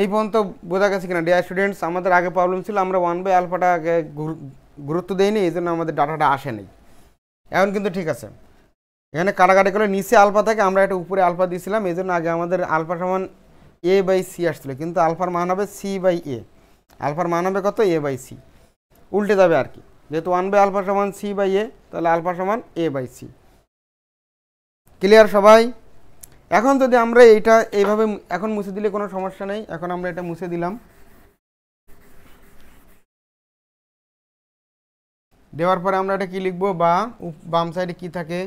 এই পর্যন্ত বোঝা গেছে কিনা ডিয়ার স্টুডেন্টস আমাদের আগে প্রবলেম ছিল আমরা ওয়ান বাই আলফাটাকে গুরুত্ব দিইনি এই জন্য আমাদের ডাটাটা আসেনি এখন কিন্তু ঠিক আছে এখানে কাটাকাটি করে নিচে আলফা থাকে আমরা একটা উপরে আলফা দিয়েছিলাম এই জন্য আগে আমাদের আলফা সমান এ বাই সি আসছিলো কিন্তু আলফার মান হবে সি বাই এ আলফার মান হবে কত এ বাই সি উল্টে যাবে আর কি যেহেতু ওয়ান বাই আলফা সমান সি বাই এ তাহলে আলফা সমান এ বাই সি ক্লিয়ার সবাই এখন যদি আমরা এইটা এইভাবে এখন মুছে দিলে কোনো সমস্যা নেই এখন আমরা এটা মুছে দিলাম দেওয়ার পরে আমরা এটা কি লিখবো বা বাম সাইডে কি থাকে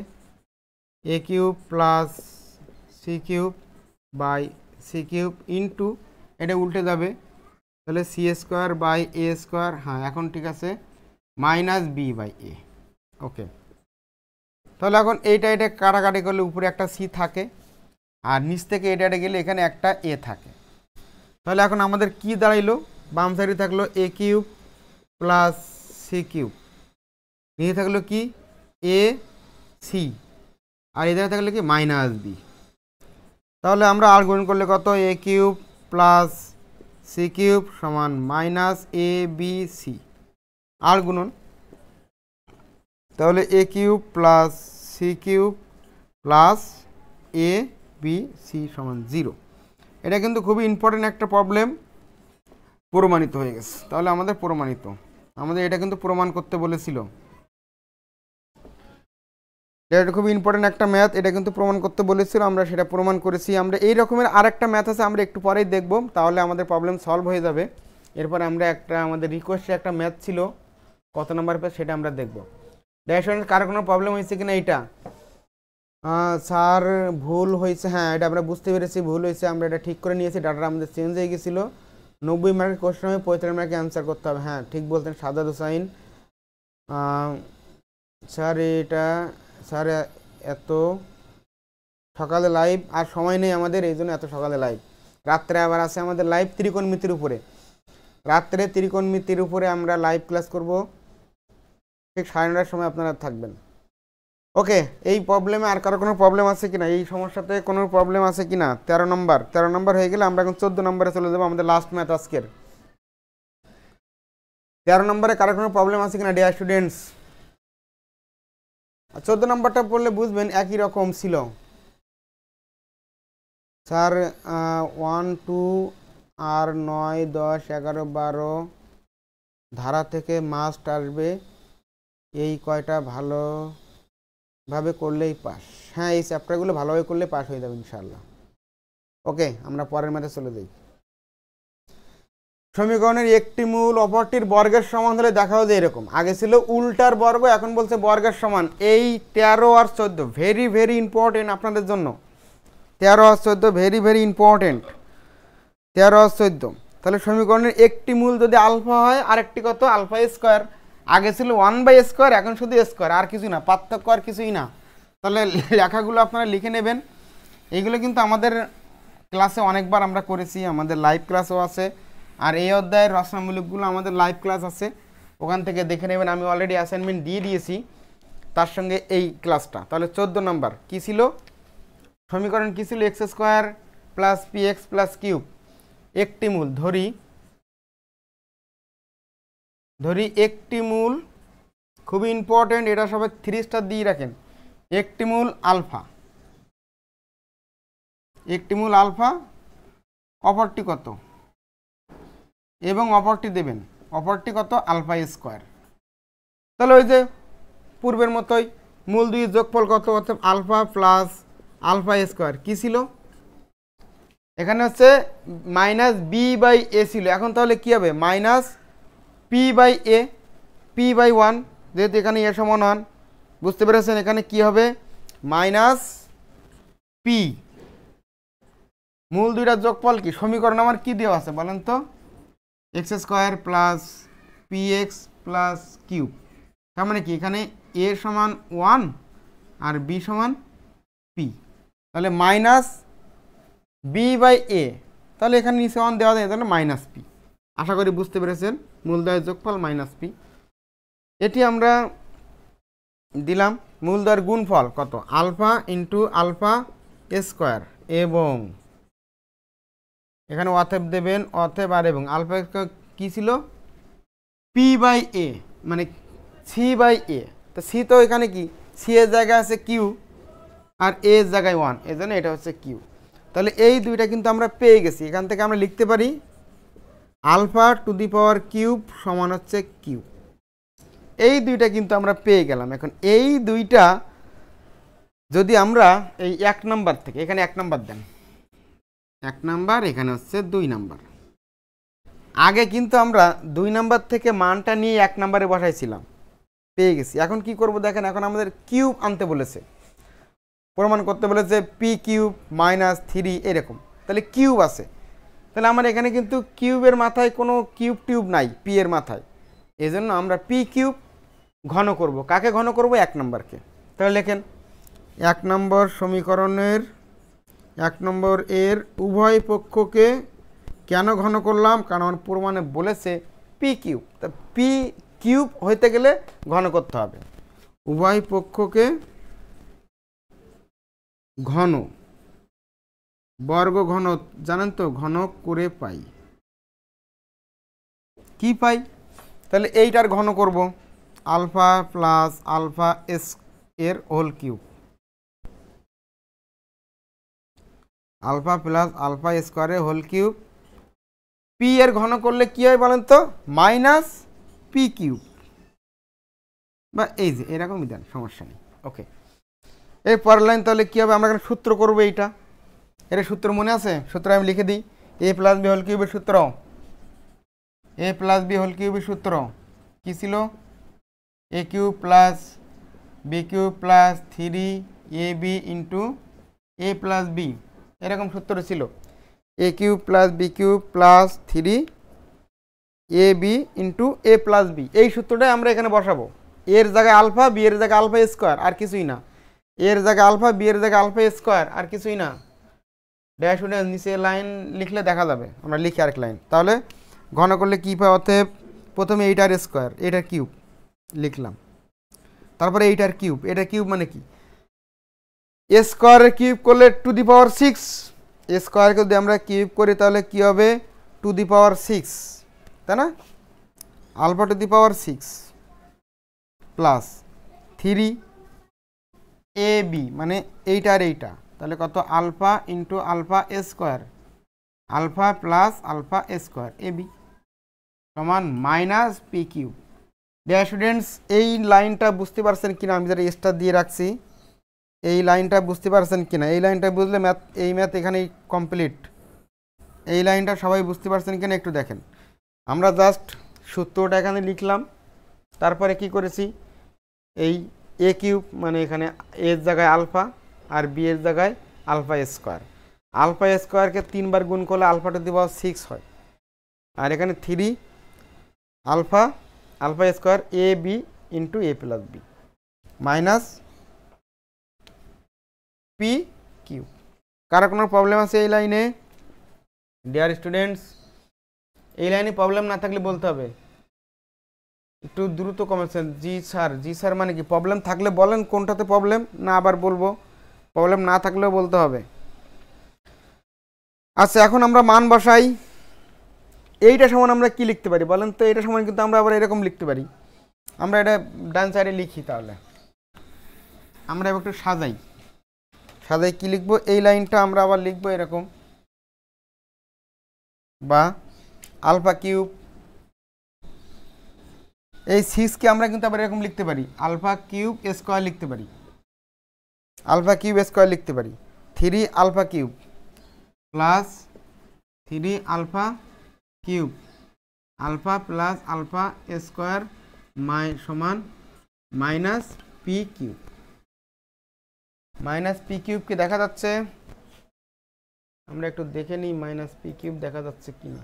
a cube plus c cube by c cube into এটা উল্টে যাবে তাহলে c square by a square হ্যাঁ এখন ঠিক আছে minus B by a okay তাহলে এখন এইটা এটা কাটাকাটি করলে উপরে একটা সি থাকে আর নিচ থেকে এটা গেলে এখানে একটা এ থাকে তাহলে এখন আমাদের কি দাঁড়াইলো বাম সাইডে থাকলো a cube plus c cube নিচে থাকলো কি এ সি আর এদের থাকলো কি মাইনাস বি তাহলে আমরা আর গুণ করলে কত a cube plus c cube সমান মাইনাস এ বি সি আর গুণন তাহলে a cube plus c cube plus A b c সমান জিরো এটা কিন্তু খুবই ইম্পর্টেন্ট একটা প্রবলেম প্রমাণিত হয়ে গেছে তাহলে আমাদের প্রমাণিত আমাদের এটা কিন্তু প্রমাণ করতে বলেছিল এটা খুব ইম্পর্টেন্ট একটা ম্যাথ এটা কিন্তু প্রমাণ করতে বলেছিল আমরা সেটা প্রমাণ করেছি আমরা এই রকমের আর একটা ম্যাথ আছে আমরা একটু পরেই দেখব তাহলে আমাদের প্রবলেম সলভ হয়ে যাবে এরপর আমরা একটা আমাদের রিকোয়েস্টে একটা ম্যাথ ছিল কত নম্বর পেজ সেটা আমরা দেখব ড্যাশন কারো কোনো প্রবলেম হয়েছে কিনা এটা স্যার ভুল হয়েছে হ্যাঁ এটা আমরা বুঝতে পেরেছি ভুল হয়েছে আমরা এটা ঠিক করে নিয়েছি ডাটাটা আমাদের চেঞ্জ হয়ে গেছিলো নব্বই মার্কের কোশ্চেন হবে পঁয়ত্রিশ মার্কে অ্যান্সার করতে হবে হ্যাঁ ঠিক বলতেন সাদা হুসাইন স্যার এটা স্যার এত সকালে লাইভ আর সময় নেই আমাদের এই জন্য এত সকালে লাইভ রাত্রে আবার আছে আমাদের লাইভ ত্রিকোণমিতির উপরে রাত্রে ত্রিকোণমিতির উপরে আমরা লাইভ ক্লাস করবো ঠিক সাড়ে নটার সময় আপনারা থাকবেন ওকে এই প্রবলেমে আর কারো কোনো প্রবলেম আছে কিনা এই সমস্যাতে কোনো প্রবলেম আছে কিনা তেরো নম্বর তেরো নম্বর হয়ে গেলে আমরা এখন চোদ্দো নম্বরে চলে যাবো আমাদের লাস্ট ম্যাথ আজকের তেরো নম্বরে কারো কোনো প্রবলেম আছে কিনা ডিয়ার স্টুডেন্টস চোদ্দ নম্বরটা পড়লে বুঝবেন একই রকম ছিল স্যার ওয়ান টু আর নয় দশ এগারো বারো ধারা থেকে মাস্ট আসবে এই কয়টা ভালোভাবে করলেই পাস হ্যাঁ এই চ্যাপ্টারগুলো ভালোভাবে করলে পাস হয়ে যাবে ইনশাল্লাহ ওকে আমরা পরের ম্যাথে চলে যাই সমীকরণের একটি মূল অপরটির বর্গের সমান হলে দেখা যায় এরকম আগে ছিল উল্টার বর্গ এখন বলছে বর্গের সমান এই তেরো আর চোদ্দ ভেরি ভেরি ইম্পর্টেন্ট আপনাদের জন্য তেরো আর চোদ্দ ভেরি ভেরি ইম্পর্টেন্ট তেরো আর চোদ্দ তাহলে সমীকরণের একটি মূল যদি আলফা হয় আরেকটি কত আলফা স্কোয়ার আগে ছিল ওয়ান বাই স্কোয়ার এখন শুধু স্কোয়ার আর কিছুই না পার্থক্য আর কিছুই না তাহলে লেখাগুলো আপনারা লিখে নেবেন এইগুলো কিন্তু আমাদের ক্লাসে অনেকবার আমরা করেছি আমাদের লাইভ ক্লাসও আছে আর এই অধ্যায়ের রচনামূলকগুলো আমাদের লাইভ ক্লাস আছে ওখান থেকে দেখে নেবেন আমি অলরেডি অ্যাসাইনমেন্ট দিয়ে দিয়েছি তার সঙ্গে এই ক্লাসটা তাহলে চোদ্দো নম্বর কি ছিল সমীকরণ কী ছিল x square plus P x plus cube একটি মূল ধরি ধরি একটি মূল খুব ইম্পর্টেন্ট এটা সবাই থ্রি স্টার দিয়ে রাখেন একটি মূল আলফা একটি মূল আলফা অপরটি কত এবং অপরটি দেবেন অপরটি কত আলফা স্কোয়ার তাহলে ওই যে পূর্বের মতোই মূল দুই যোগফল কত হচ্ছে আলফা প্লাস আলফা স্কোয়ার কী ছিল এখানে হচ্ছে মাইনাস বি বাই এ ছিল এখন তাহলে কী হবে minus p by a p by one যেহেতু এখানে এ সমান ওয়ান বুঝতে পেরেছেন এখানে কি হবে মাইনাস পি মূল দুইটা যোগফল কি সমীকরণ আমার কি দেওয়া আছে বলেন তো x square plus P x plus q তার মানে কি এখানে এ সমান ওয়ান আর বি সমান পি তাহলে মাইনাস বি বাই এ তাহলে এখানে নিচে ওয়ান দেওয়া যায় তাহলে মাইনাস পি আশা করি বুঝতে পেরেছেন মূলদয়ের যোগফল মাইনাস পি এটি আমরা দিলাম মূলদয়ের গুণফল কত আলফা ইন্টু আলফা স্কোয়ার এবং এখানে অথেব দেবেন অথেব আর এবং আলফা কি ছিল পি বাই এ মানে সি বাই এ তো সি তো এখানে কি সি এর জায়গায় আছে কিউ আর এ জায়গায় ওয়ান এজন্য এটা হচ্ছে কিউ তাহলে এই দুইটা কিন্তু আমরা পেয়ে গেছি এখান থেকে আমরা লিখতে পারি alpha to the power cube সমান হচ্ছে কিউব এই দুইটা কিন্তু আমরা পেয়ে গেলাম এখন এই দুইটা যদি আমরা এই এক নাম্বার থেকে এখানে এক নাম্বার দেন এক নাম্বার এখানে হচ্ছে দুই নাম্বার আগে কিন্তু আমরা দুই নাম্বার থেকে মানটা নিয়ে এক নাম্বারে বসাইছিলাম পেয়ে গেছি এখন কি করব দেখেন এখন আমাদের কিউব আনতে বলেছে প্রমাণ করতে বলেছে পি কিউব মাইনাস থ্রি এরকম তাহলে কিউব আছে তাহলে আমার এখানে কিন্তু কিউবের মাথায় কোনো কিউব টিউব নাই পি এর মাথায় এই জন্য আমরা পি কিউব ঘন করব কাকে ঘন করব এক নম্বরকে তাহলে লেখেন এক নম্বর সমীকরণের এক নম্বর এর উভয় পক্ষকে কেন ঘন করলাম কারণ আমার প্রমাণে বলেছে পি কিউব তা পি কিউব হইতে গেলে ঘন করতে হবে উভয় পক্ষকে ঘন বর্গ ঘন জানেন তো ঘন করে পাই কি পাই তাহলে এইটার ঘন করব আলফা প্লাস আলফা এস এর whole cube alpha plus alpha স্কোয়ারে হোল কিউব পি এর ঘন করলে কি হয় বলেন তো মাইনাস পি কিউব বা এই যে এরকমই দেন সমস্যা নেই ওকে এই পরের লাইন তাহলে কী হবে আমরা এখানে সূত্র করবো এইটা এটা সূত্র মনে আছে সূত্র আমি লিখে দিই এ প্লাস বি হোল কিউবের সূত্র এ প্লাস বি হোল কিউবের সূত্র কী ছিল a q plus b q plus three a b into a plus b এরকম সূত্র ছিল a q plus b q plus three a b into a plus b এই সূত্রটাই আমরা এখানে বসাবো এর জায়গায় আলফা বি এর জায়গায় আলফা স্কোয়ার আর কিছুই না এর জায়গায় আলফা বি এর জায়গায় আলফা স্কোয়ার আর কিছুই না ড্যাশ উঠে নিচে লাইন লিখলে দেখা যাবে আমরা লিখি আরেক লাইন তাহলে ঘন করলে কী পায় অতএব প্রথমে এইটার স্কোয়ার এটার কিউব লিখলাম তারপরে এইটার কিউব এটা কিউব মানে কি এ স্কোয়ারের কিউব করলে টু দি পাওয়ার সিক্স এ স্কোয়ারকে যদি আমরা কিউব করি তাহলে কি হবে টু দি পাওয়ার সিক্স তাই না alpha to the power six plus three a b মানে এইটা আর এইটা তাহলে কত alpha into alpha a square alpha plus alpha a square a B সমান minus p q dear students এই লাইনটা বুঝতে পারছেন কিনা আমি যারা এসটা দিয়ে রাখছি এই লাইনটা বুঝতে পারছেন কিনা এই লাইনটা বুঝলে ম্যাথ এই ম্যাথ এখানেই কমপ্লিট এই লাইনটা সবাই বুঝতে পারছেন কিনা একটু দেখেন আমরা জাস্ট সূত্রটা এখানে লিখলাম তারপরে কি করেছি এই এ কিউব মানে এখানে এর জায়গায় আলফা আর বি এর জায়গায় আলফা স্কোয়ার আলফা স্কোয়ারকে তিনবার গুণ করলে alpha to the power six হয় আর এখানে three alpha alpha square a b into a plus b minus p q কারো কোনো প্রবলেম আছে এই লাইনে ডিয়ার স্টুডেন্টস এই লাইনে প্রবলেম না থাকলে বলতে হবে একটু দ্রুত কমেছেন জি স্যার জি স্যার মানে কি প্রবলেম থাকলে বলেন কোনটাতে প্রবলেম না আবার বলবো প্রবলেম না থাকলেও বলতে হবে আচ্ছা এখন আমরা মান বসাই এইটা সমান আমরা কি লিখতে পারি বলেন তো এটা সমান কিন্তু আমরা আবার এরকম লিখতে পারি আমরা এটা ডান সাইডে লিখি তাহলে আমরা একটু সাজাই সাজাই কি লিখবো এই লাইনটা আমরা আবার লিখবো এরকম বা আলফা কিউব এই সিক্সকে আমরা কিন্তু আবার এরকম লিখতে পারি আলফা কিউব স্কোয়ার লিখতে পারি আলফা কিউব স্কোয়ার লিখতে পারি three alpha cube plus three alpha cube alpha plus alpha square my সমান minus p cube minus p কিউবকে দেখা যাচ্ছে আমরা একটু দেখে নিই মাইনাস পি কিউব দেখা যাচ্ছে কি না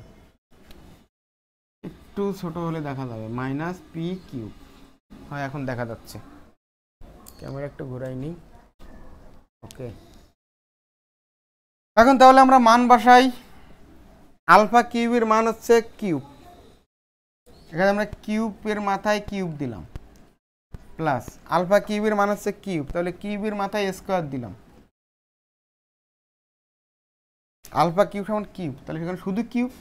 একটু ছোট হলে দেখা যাবে মাইনাস পি কিউব হয় এখন দেখা যাচ্ছে ক্যামেরা একটু ঘোরাই নিই ওকে এখন তাহলে আমরা মান বাসাই আলফা কিউবের মান হচ্ছে কিউব এখানে আমরা কিউবের মাথায় কিউব দিলাম প্লাস আলফা কিউবের মান হচ্ছে কিউব তাহলে কিউবের মাথায় স্কোয়ার দিলাম আলফা কিউব সমান কিউব তাহলে সেখানে শুধু কিউব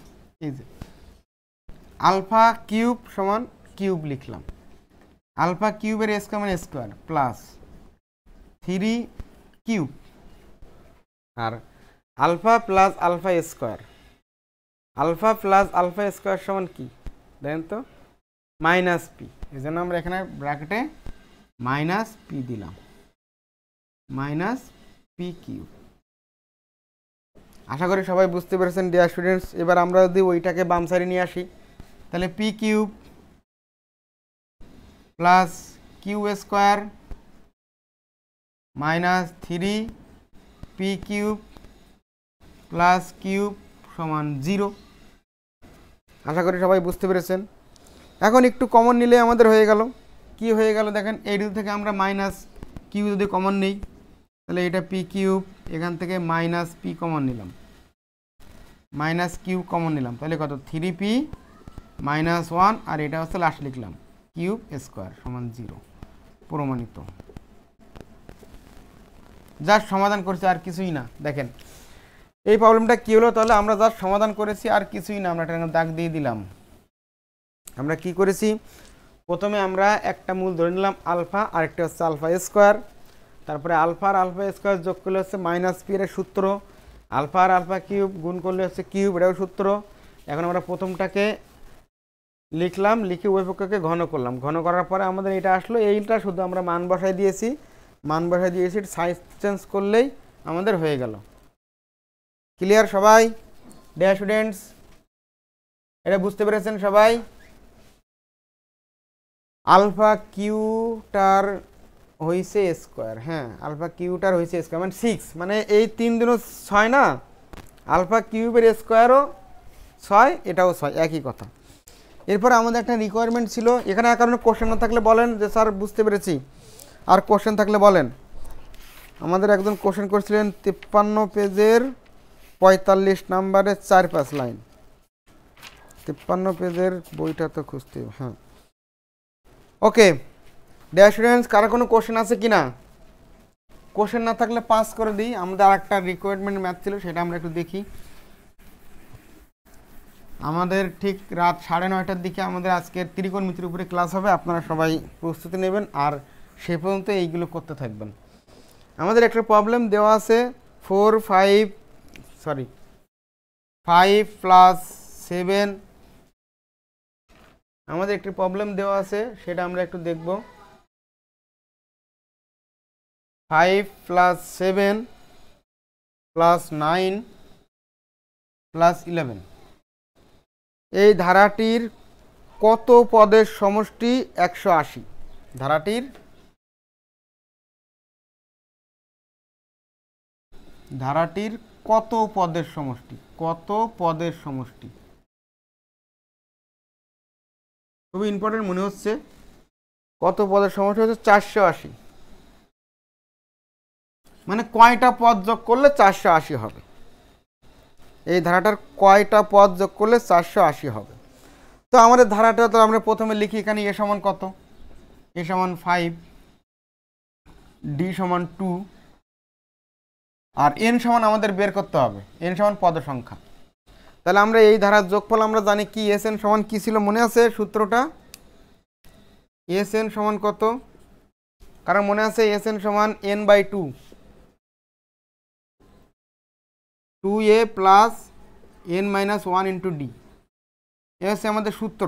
এই যে আলফা কিউব সমান কিউব লিখলাম আলফা কিউবের স্কোয়ার মানে স্কোয়ার প্লাস থ্রি কিউব আর alpha plus alpha square alpha plus alpha square সমান কি দেখেন তো মাইনাস পি এই জন্য আমরা এখানে ব্র্যাকেটে মাইনাস পি দিলাম মাইনাস পি কিউ আশা করি সবাই বুঝতে পেরেছেন ডিয়ার স্টুডেন্টস এবার আমরা যদি ওইটাকে বাম সারি নিয়ে আসি তাহলে p cube plus q square minus three p cube plus cube সমান জিরো আশা করি সবাই বুঝতে পেরেছেন এখন একটু কমন নিলে আমাদের হয়ে গেল কি হয়ে গেল দেখেন এই রুল থেকে আমরা মাইনাস কিউ যদি কমন নিই তাহলে এটা পি কিউব এখান থেকে মাইনাস পি কমন নিলাম মাইনাস কিউ কমন নিলাম তাহলে কত থ্রি পি মাইনাস ওয়ান আর এটা হচ্ছে লাস্ট লিখলাম কিউব স্কোয়ার সমান জিরো প্রমাণিত যার সমাধান করেছি আর কিছুই না দেখেন এই প্রবলেমটা কী হলো তাহলে আমরা যার সমাধান করেছি আর কিছুই না আমরা একটা দাগ দিয়ে দিলাম আমরা কি করেছি প্রথমে আমরা একটা মূল ধরে নিলাম আলফা আরেকটা হচ্ছে আলফা স্কোয়ার তারপরে আলফা আর আলফা স্কোয়ার যোগ করলে হচ্ছে মাইনাস পি এটা সূত্র আলফা আর আলফা কিউব গুণ করলে হচ্ছে কিউব এটাও সূত্র এখন আমরা প্রথমটাকে লিখলাম লিখে ওই পক্ষকে ঘন করলাম ঘন করার পরে আমাদের এটা আসলো এইটা শুধু আমরা মান বসায় দিয়েছি মান দিয়ে এসিড সাইজ চেঞ্জ করলেই আমাদের হয়ে গেল ক্লিয়ার সবাই ডে স্টুডেন্টস এটা বুঝতে পেরেছেন সবাই আলফা কিউটার হয়েছে স্কোয়ার হ্যাঁ আলফা কিউটার হয়েছে স্কোয়ার মানে সিক্স মানে এই তিন দিনও ছয় না আলফা কিউবের স্কোয়ারও ছয় এটাও ছয় একই কথা এরপর আমাদের একটা রিকোয়ারমেন্ট ছিল এখানে কারণে কোশ্চেন না থাকলে বলেন যে স্যার বুঝতে পেরেছি আর কোশ্চেন থাকলে বলেন আমাদের একজন কোশ্চেন করেছিলেন তিপ্পান্ন পেজের পঁয়তাল্লিশ নাম্বারের চার পাঁচ লাইন তিপ্পান্ন পেজের বইটা তো খুঁজতে হ্যাঁ ওকে ডিয়ার স্টুডেন্টস কারো কোনো কোশ্চেন আছে কি না কোশ্চেন না থাকলে পাস করে দিই আমাদের আর একটা রিকোয়ারমেন্ট ম্যাথ ছিল সেটা আমরা একটু দেখি আমাদের ঠিক রাত সাড়ে নয়টার দিকে আমাদের আজকের মিত্রের উপরে ক্লাস হবে আপনারা সবাই প্রস্তুতি নেবেন আর সে পর্যন্ত এইগুলো করতে থাকবেন আমাদের একটা প্রবলেম দেওয়া আছে four five sorry five plus seven আমাদের একটি প্রবলেম দেওয়া আছে সেটা আমরা একটু দেখব five plus seven plus nine plus eleven এই ধারাটির কত পদের সমষ্টি একশো আশি ধারাটির ধারাটির কত পদের সমষ্টি কত পদের সমষ্টি খুবই ইম্পর্টেন্ট মনে হচ্ছে কত পদের সমষ্টি হচ্ছে চারশো আশি মানে কয়টা পদ যোগ করলে চারশো আশি হবে এই ধারাটার কয়টা পদ যোগ করলে চারশো আশি হবে তো আমাদের ধারাটা তো আমরা প্রথমে লিখি এখানে এ সমান কত এ সমান ফাইভ ডি সমান টু আর এন সমান আমাদের বের করতে হবে এন সমান পদ সংখ্যা তাহলে আমরা এই ধারার যোগফল আমরা জানি কি এস এন সমান কী ছিল মনে আছে সূত্রটা এস এন সমান কত কারণ মনে আছে এস এন সমান n by two two a plus n minus one into d এ হচ্ছে আমাদের সূত্র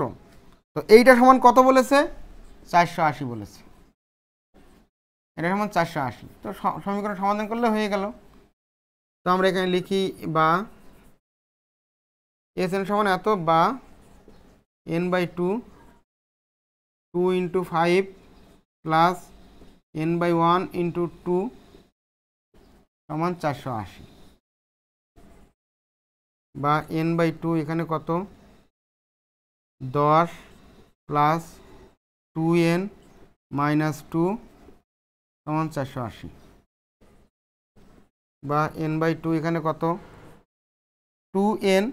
তো এইটা সমান কত বলেছে চারশো আশি বলেছে এটা সমান চারশো আশি তো সমীকরণ সমাধান করলে হয়ে গেল তো আমরা এখানে লিখি বা এস এন সমান এত বা n by two two into five plus n by one into two সমান চারশো আশি বা এন বাই টু এখানে কত দশ plus two n minus two সমান চারশো আশি বা এন বাই টু এখানে কত টু এন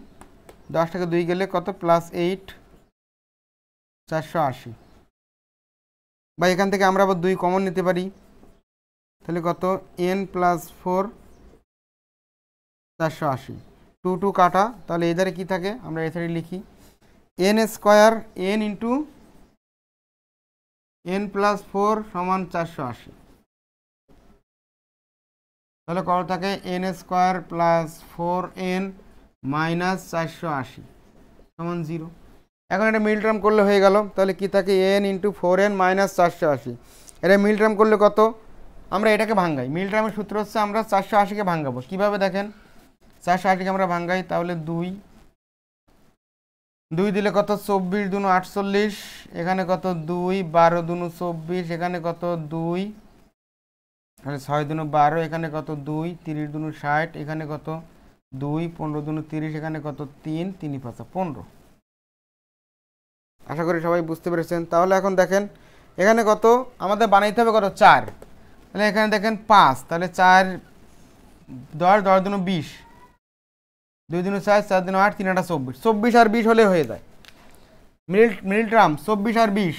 দশ টাকা দুই গেলে কত প্লাস এইট চারশো আশি বা এখান থেকে আমরা আবার দুই কমন নিতে পারি তাহলে কত এন প্লাস ফোর চারশো আশি টু টু কাটা তাহলে এধারে কি থাকে আমরা এধারে লিখি n square n into n plus four সমান চারশো আশি তাহলে কত থাকে n square plus four n minus চারশো আশি সমান জিরো এখন এটা মিল ট্রাম করলে হয়ে গেল তাহলে কি থাকে n into four n minus চারশো আশি এটা মিল ট্রাম করলে কত আমরা এটাকে ভাঙ্গাই মিল ট্রামের সূত্র হচ্ছে আমরা চারশো আশিকে ভাঙ্গাবো কীভাবে দেখেন চারশো আশিকে আমরা ভাঙ্গাই তাহলে দুই দুই দিলে কত চব্বিশ দুনো আটচল্লিশ এখানে কত দুই বারো দুনো চব্বিশ এখানে কত দুই তাহলে ছয় দুনো বারো এখানে কত দুই তিরিশ দুনু ষাট এখানে কত দুই পনেরো দুনু তিরিশ এখানে কত তিন তিন পাঁচা পনেরো আশা করি সবাই বুঝতে পেরেছেন তাহলে এখন দেখেন এখানে কত আমাদের বানাইতে হবে কত চার তাহলে এখানে দেখেন পাঁচ তাহলে চার দশ দশ দুনো বিশ দুই দিন চার চার দিনও আট তিন আটা চব্বিশ চব্বিশ আর বিশ হলে হয়ে যায় মিডিল মিডিল ট্রাম চব্বিশ আর বিশ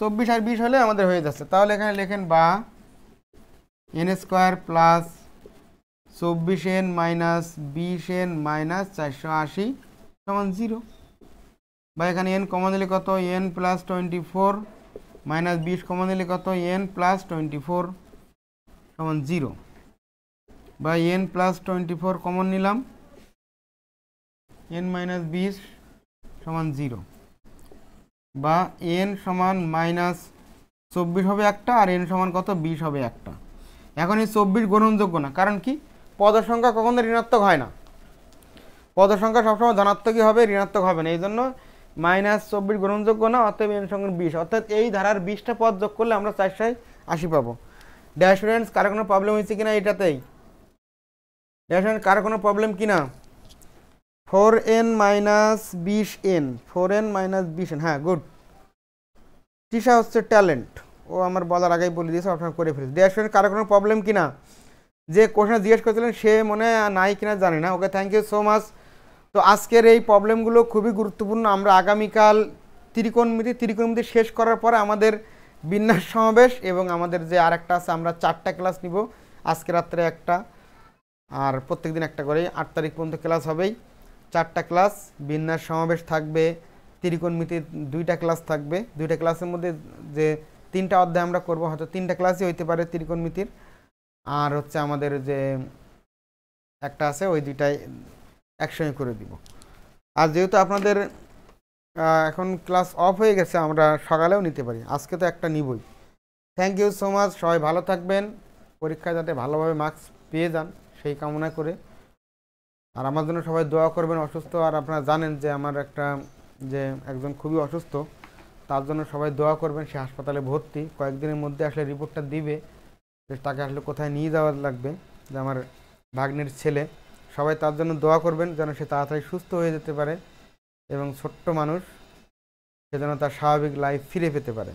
চব্বিশ আর বিশ হলে আমাদের হয়ে যাচ্ছে তাহলে এখানে লেখেন বা এন স্কোয়ার প্লাস চব্বিশ এন মাইনাস বিশ এন মাইনাস চারশো আশি সমান জিরো বা এখানে এন কমন দিলে কত n plus twenty four minus বিশ কমন দিলে কত এন প্লাস টোয়েন্টি ফোর সমান জিরো বা n plus twenty four common নিলাম এন মাইনাস বিশ সমান জিরো বা এন সমান মাইনাস চব্বিশ হবে একটা আর এন সমান কত বিশ হবে একটা এখন এই চব্বিশ গ্রহণযোগ্য না কারণ কি পদসংখ্যা কখনো ঋণাত্মক হয় না পদসংখ্যা সবসময় ধনাত্মকই হবে ঋণাত্মক হবে না এই জন্য মাইনাস চব্বিশ গ্রহণযোগ্য না অর্থাৎ এন সংখ্যা বিশ অর্থাৎ এই ধারার বিশটা পদ যোগ করলে আমরা চারশায় আশি পাবো ড্যাশ স্টুডেন্টস কারো কোনো প্রবলেম হয়েছে কিনা এটাতেই ড্যাশ স্টুডেন্ট কারো কোনো প্রবলেম কিনা ফোর এন মাইনাস বিশ এন ফোর এন মাইনাস বিশ এন হ্যাঁ গুড তৃষা হচ্ছে ট্যালেন্ট ও আমার বলার আগেই বলে দিয়েছে আপনার করে ফেলেছে ডিয়ার স্টুডেন্ট কারো কোনো প্রবলেম কি না যে কোশ্চেন জিজ্ঞেস করেছিলেন সে মনে নাই কিনা জানি না okay thank you so much তো আজকের এই প্রবলেমগুলো খুবই গুরুত্বপূর্ণ আমরা আগামীকাল ত্রিকোণমিতি ত্রিকোণমিতি শেষ করার পরে আমাদের বিন্যাস সমাবেশ এবং আমাদের যে আর একটা আছে আমরা চারটা ক্লাস নিব আজকে রাত্রে একটা আর প্রত্যেক দিন একটা করে আট তারিখ পর্যন্ত ক্লাস হবেই চারটা ক্লাস বিন্যাস সমাবেশ থাকবে ত্রিকোণমিতির দুইটা ক্লাস থাকবে দুইটা ক্লাসের মধ্যে যে তিনটা অধ্যায় আমরা করব হয়তো তিনটা ক্লাসই হইতে পারে ত্রিকোণমিতির আর হচ্ছে আমাদের যে একটা আছে ওই দুইটাই একসঙ্গে করে দিব আর যেহেতু আপনাদের এখন ক্লাস অফ হয়ে গেছে আমরা সকালেও নিতে পারি আজকে তো একটা নিবই থ্যাংক ইউ সো মাচ সবাই ভালো থাকবেন পরীক্ষায় যাতে ভালোভাবে মার্কস পেয়ে যান সেই কামনা করে আর আমার জন্য সবাই দোয়া করবেন অসুস্থ আর আপনারা জানেন যে আমার একটা যে একজন খুবই অসুস্থ তার জন্য সবাই দোয়া করবেন সে হাসপাতালে ভর্তি কয়েকদিনের মধ্যে আসলে রিপোর্টটা দিবে তাকে আসলে কোথায় নিয়ে যাওয়ার লাগবে যে আমার ভাগ্নের ছেলে সবাই তার জন্য দোয়া করবেন যেন সে তাড়াতাড়ি সুস্থ হয়ে যেতে পারে এবং ছোট্ট মানুষ সে যেন তার স্বাভাবিক লাইফ ফিরে পেতে পারে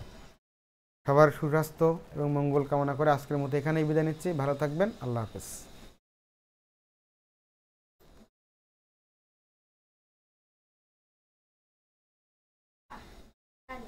সবার সুস্বাস্থ্য এবং মঙ্গল কামনা করে আজকের মতো এখানেই বিদায় নিচ্ছি ভালো থাকবেন আল্লাহ হাফেজ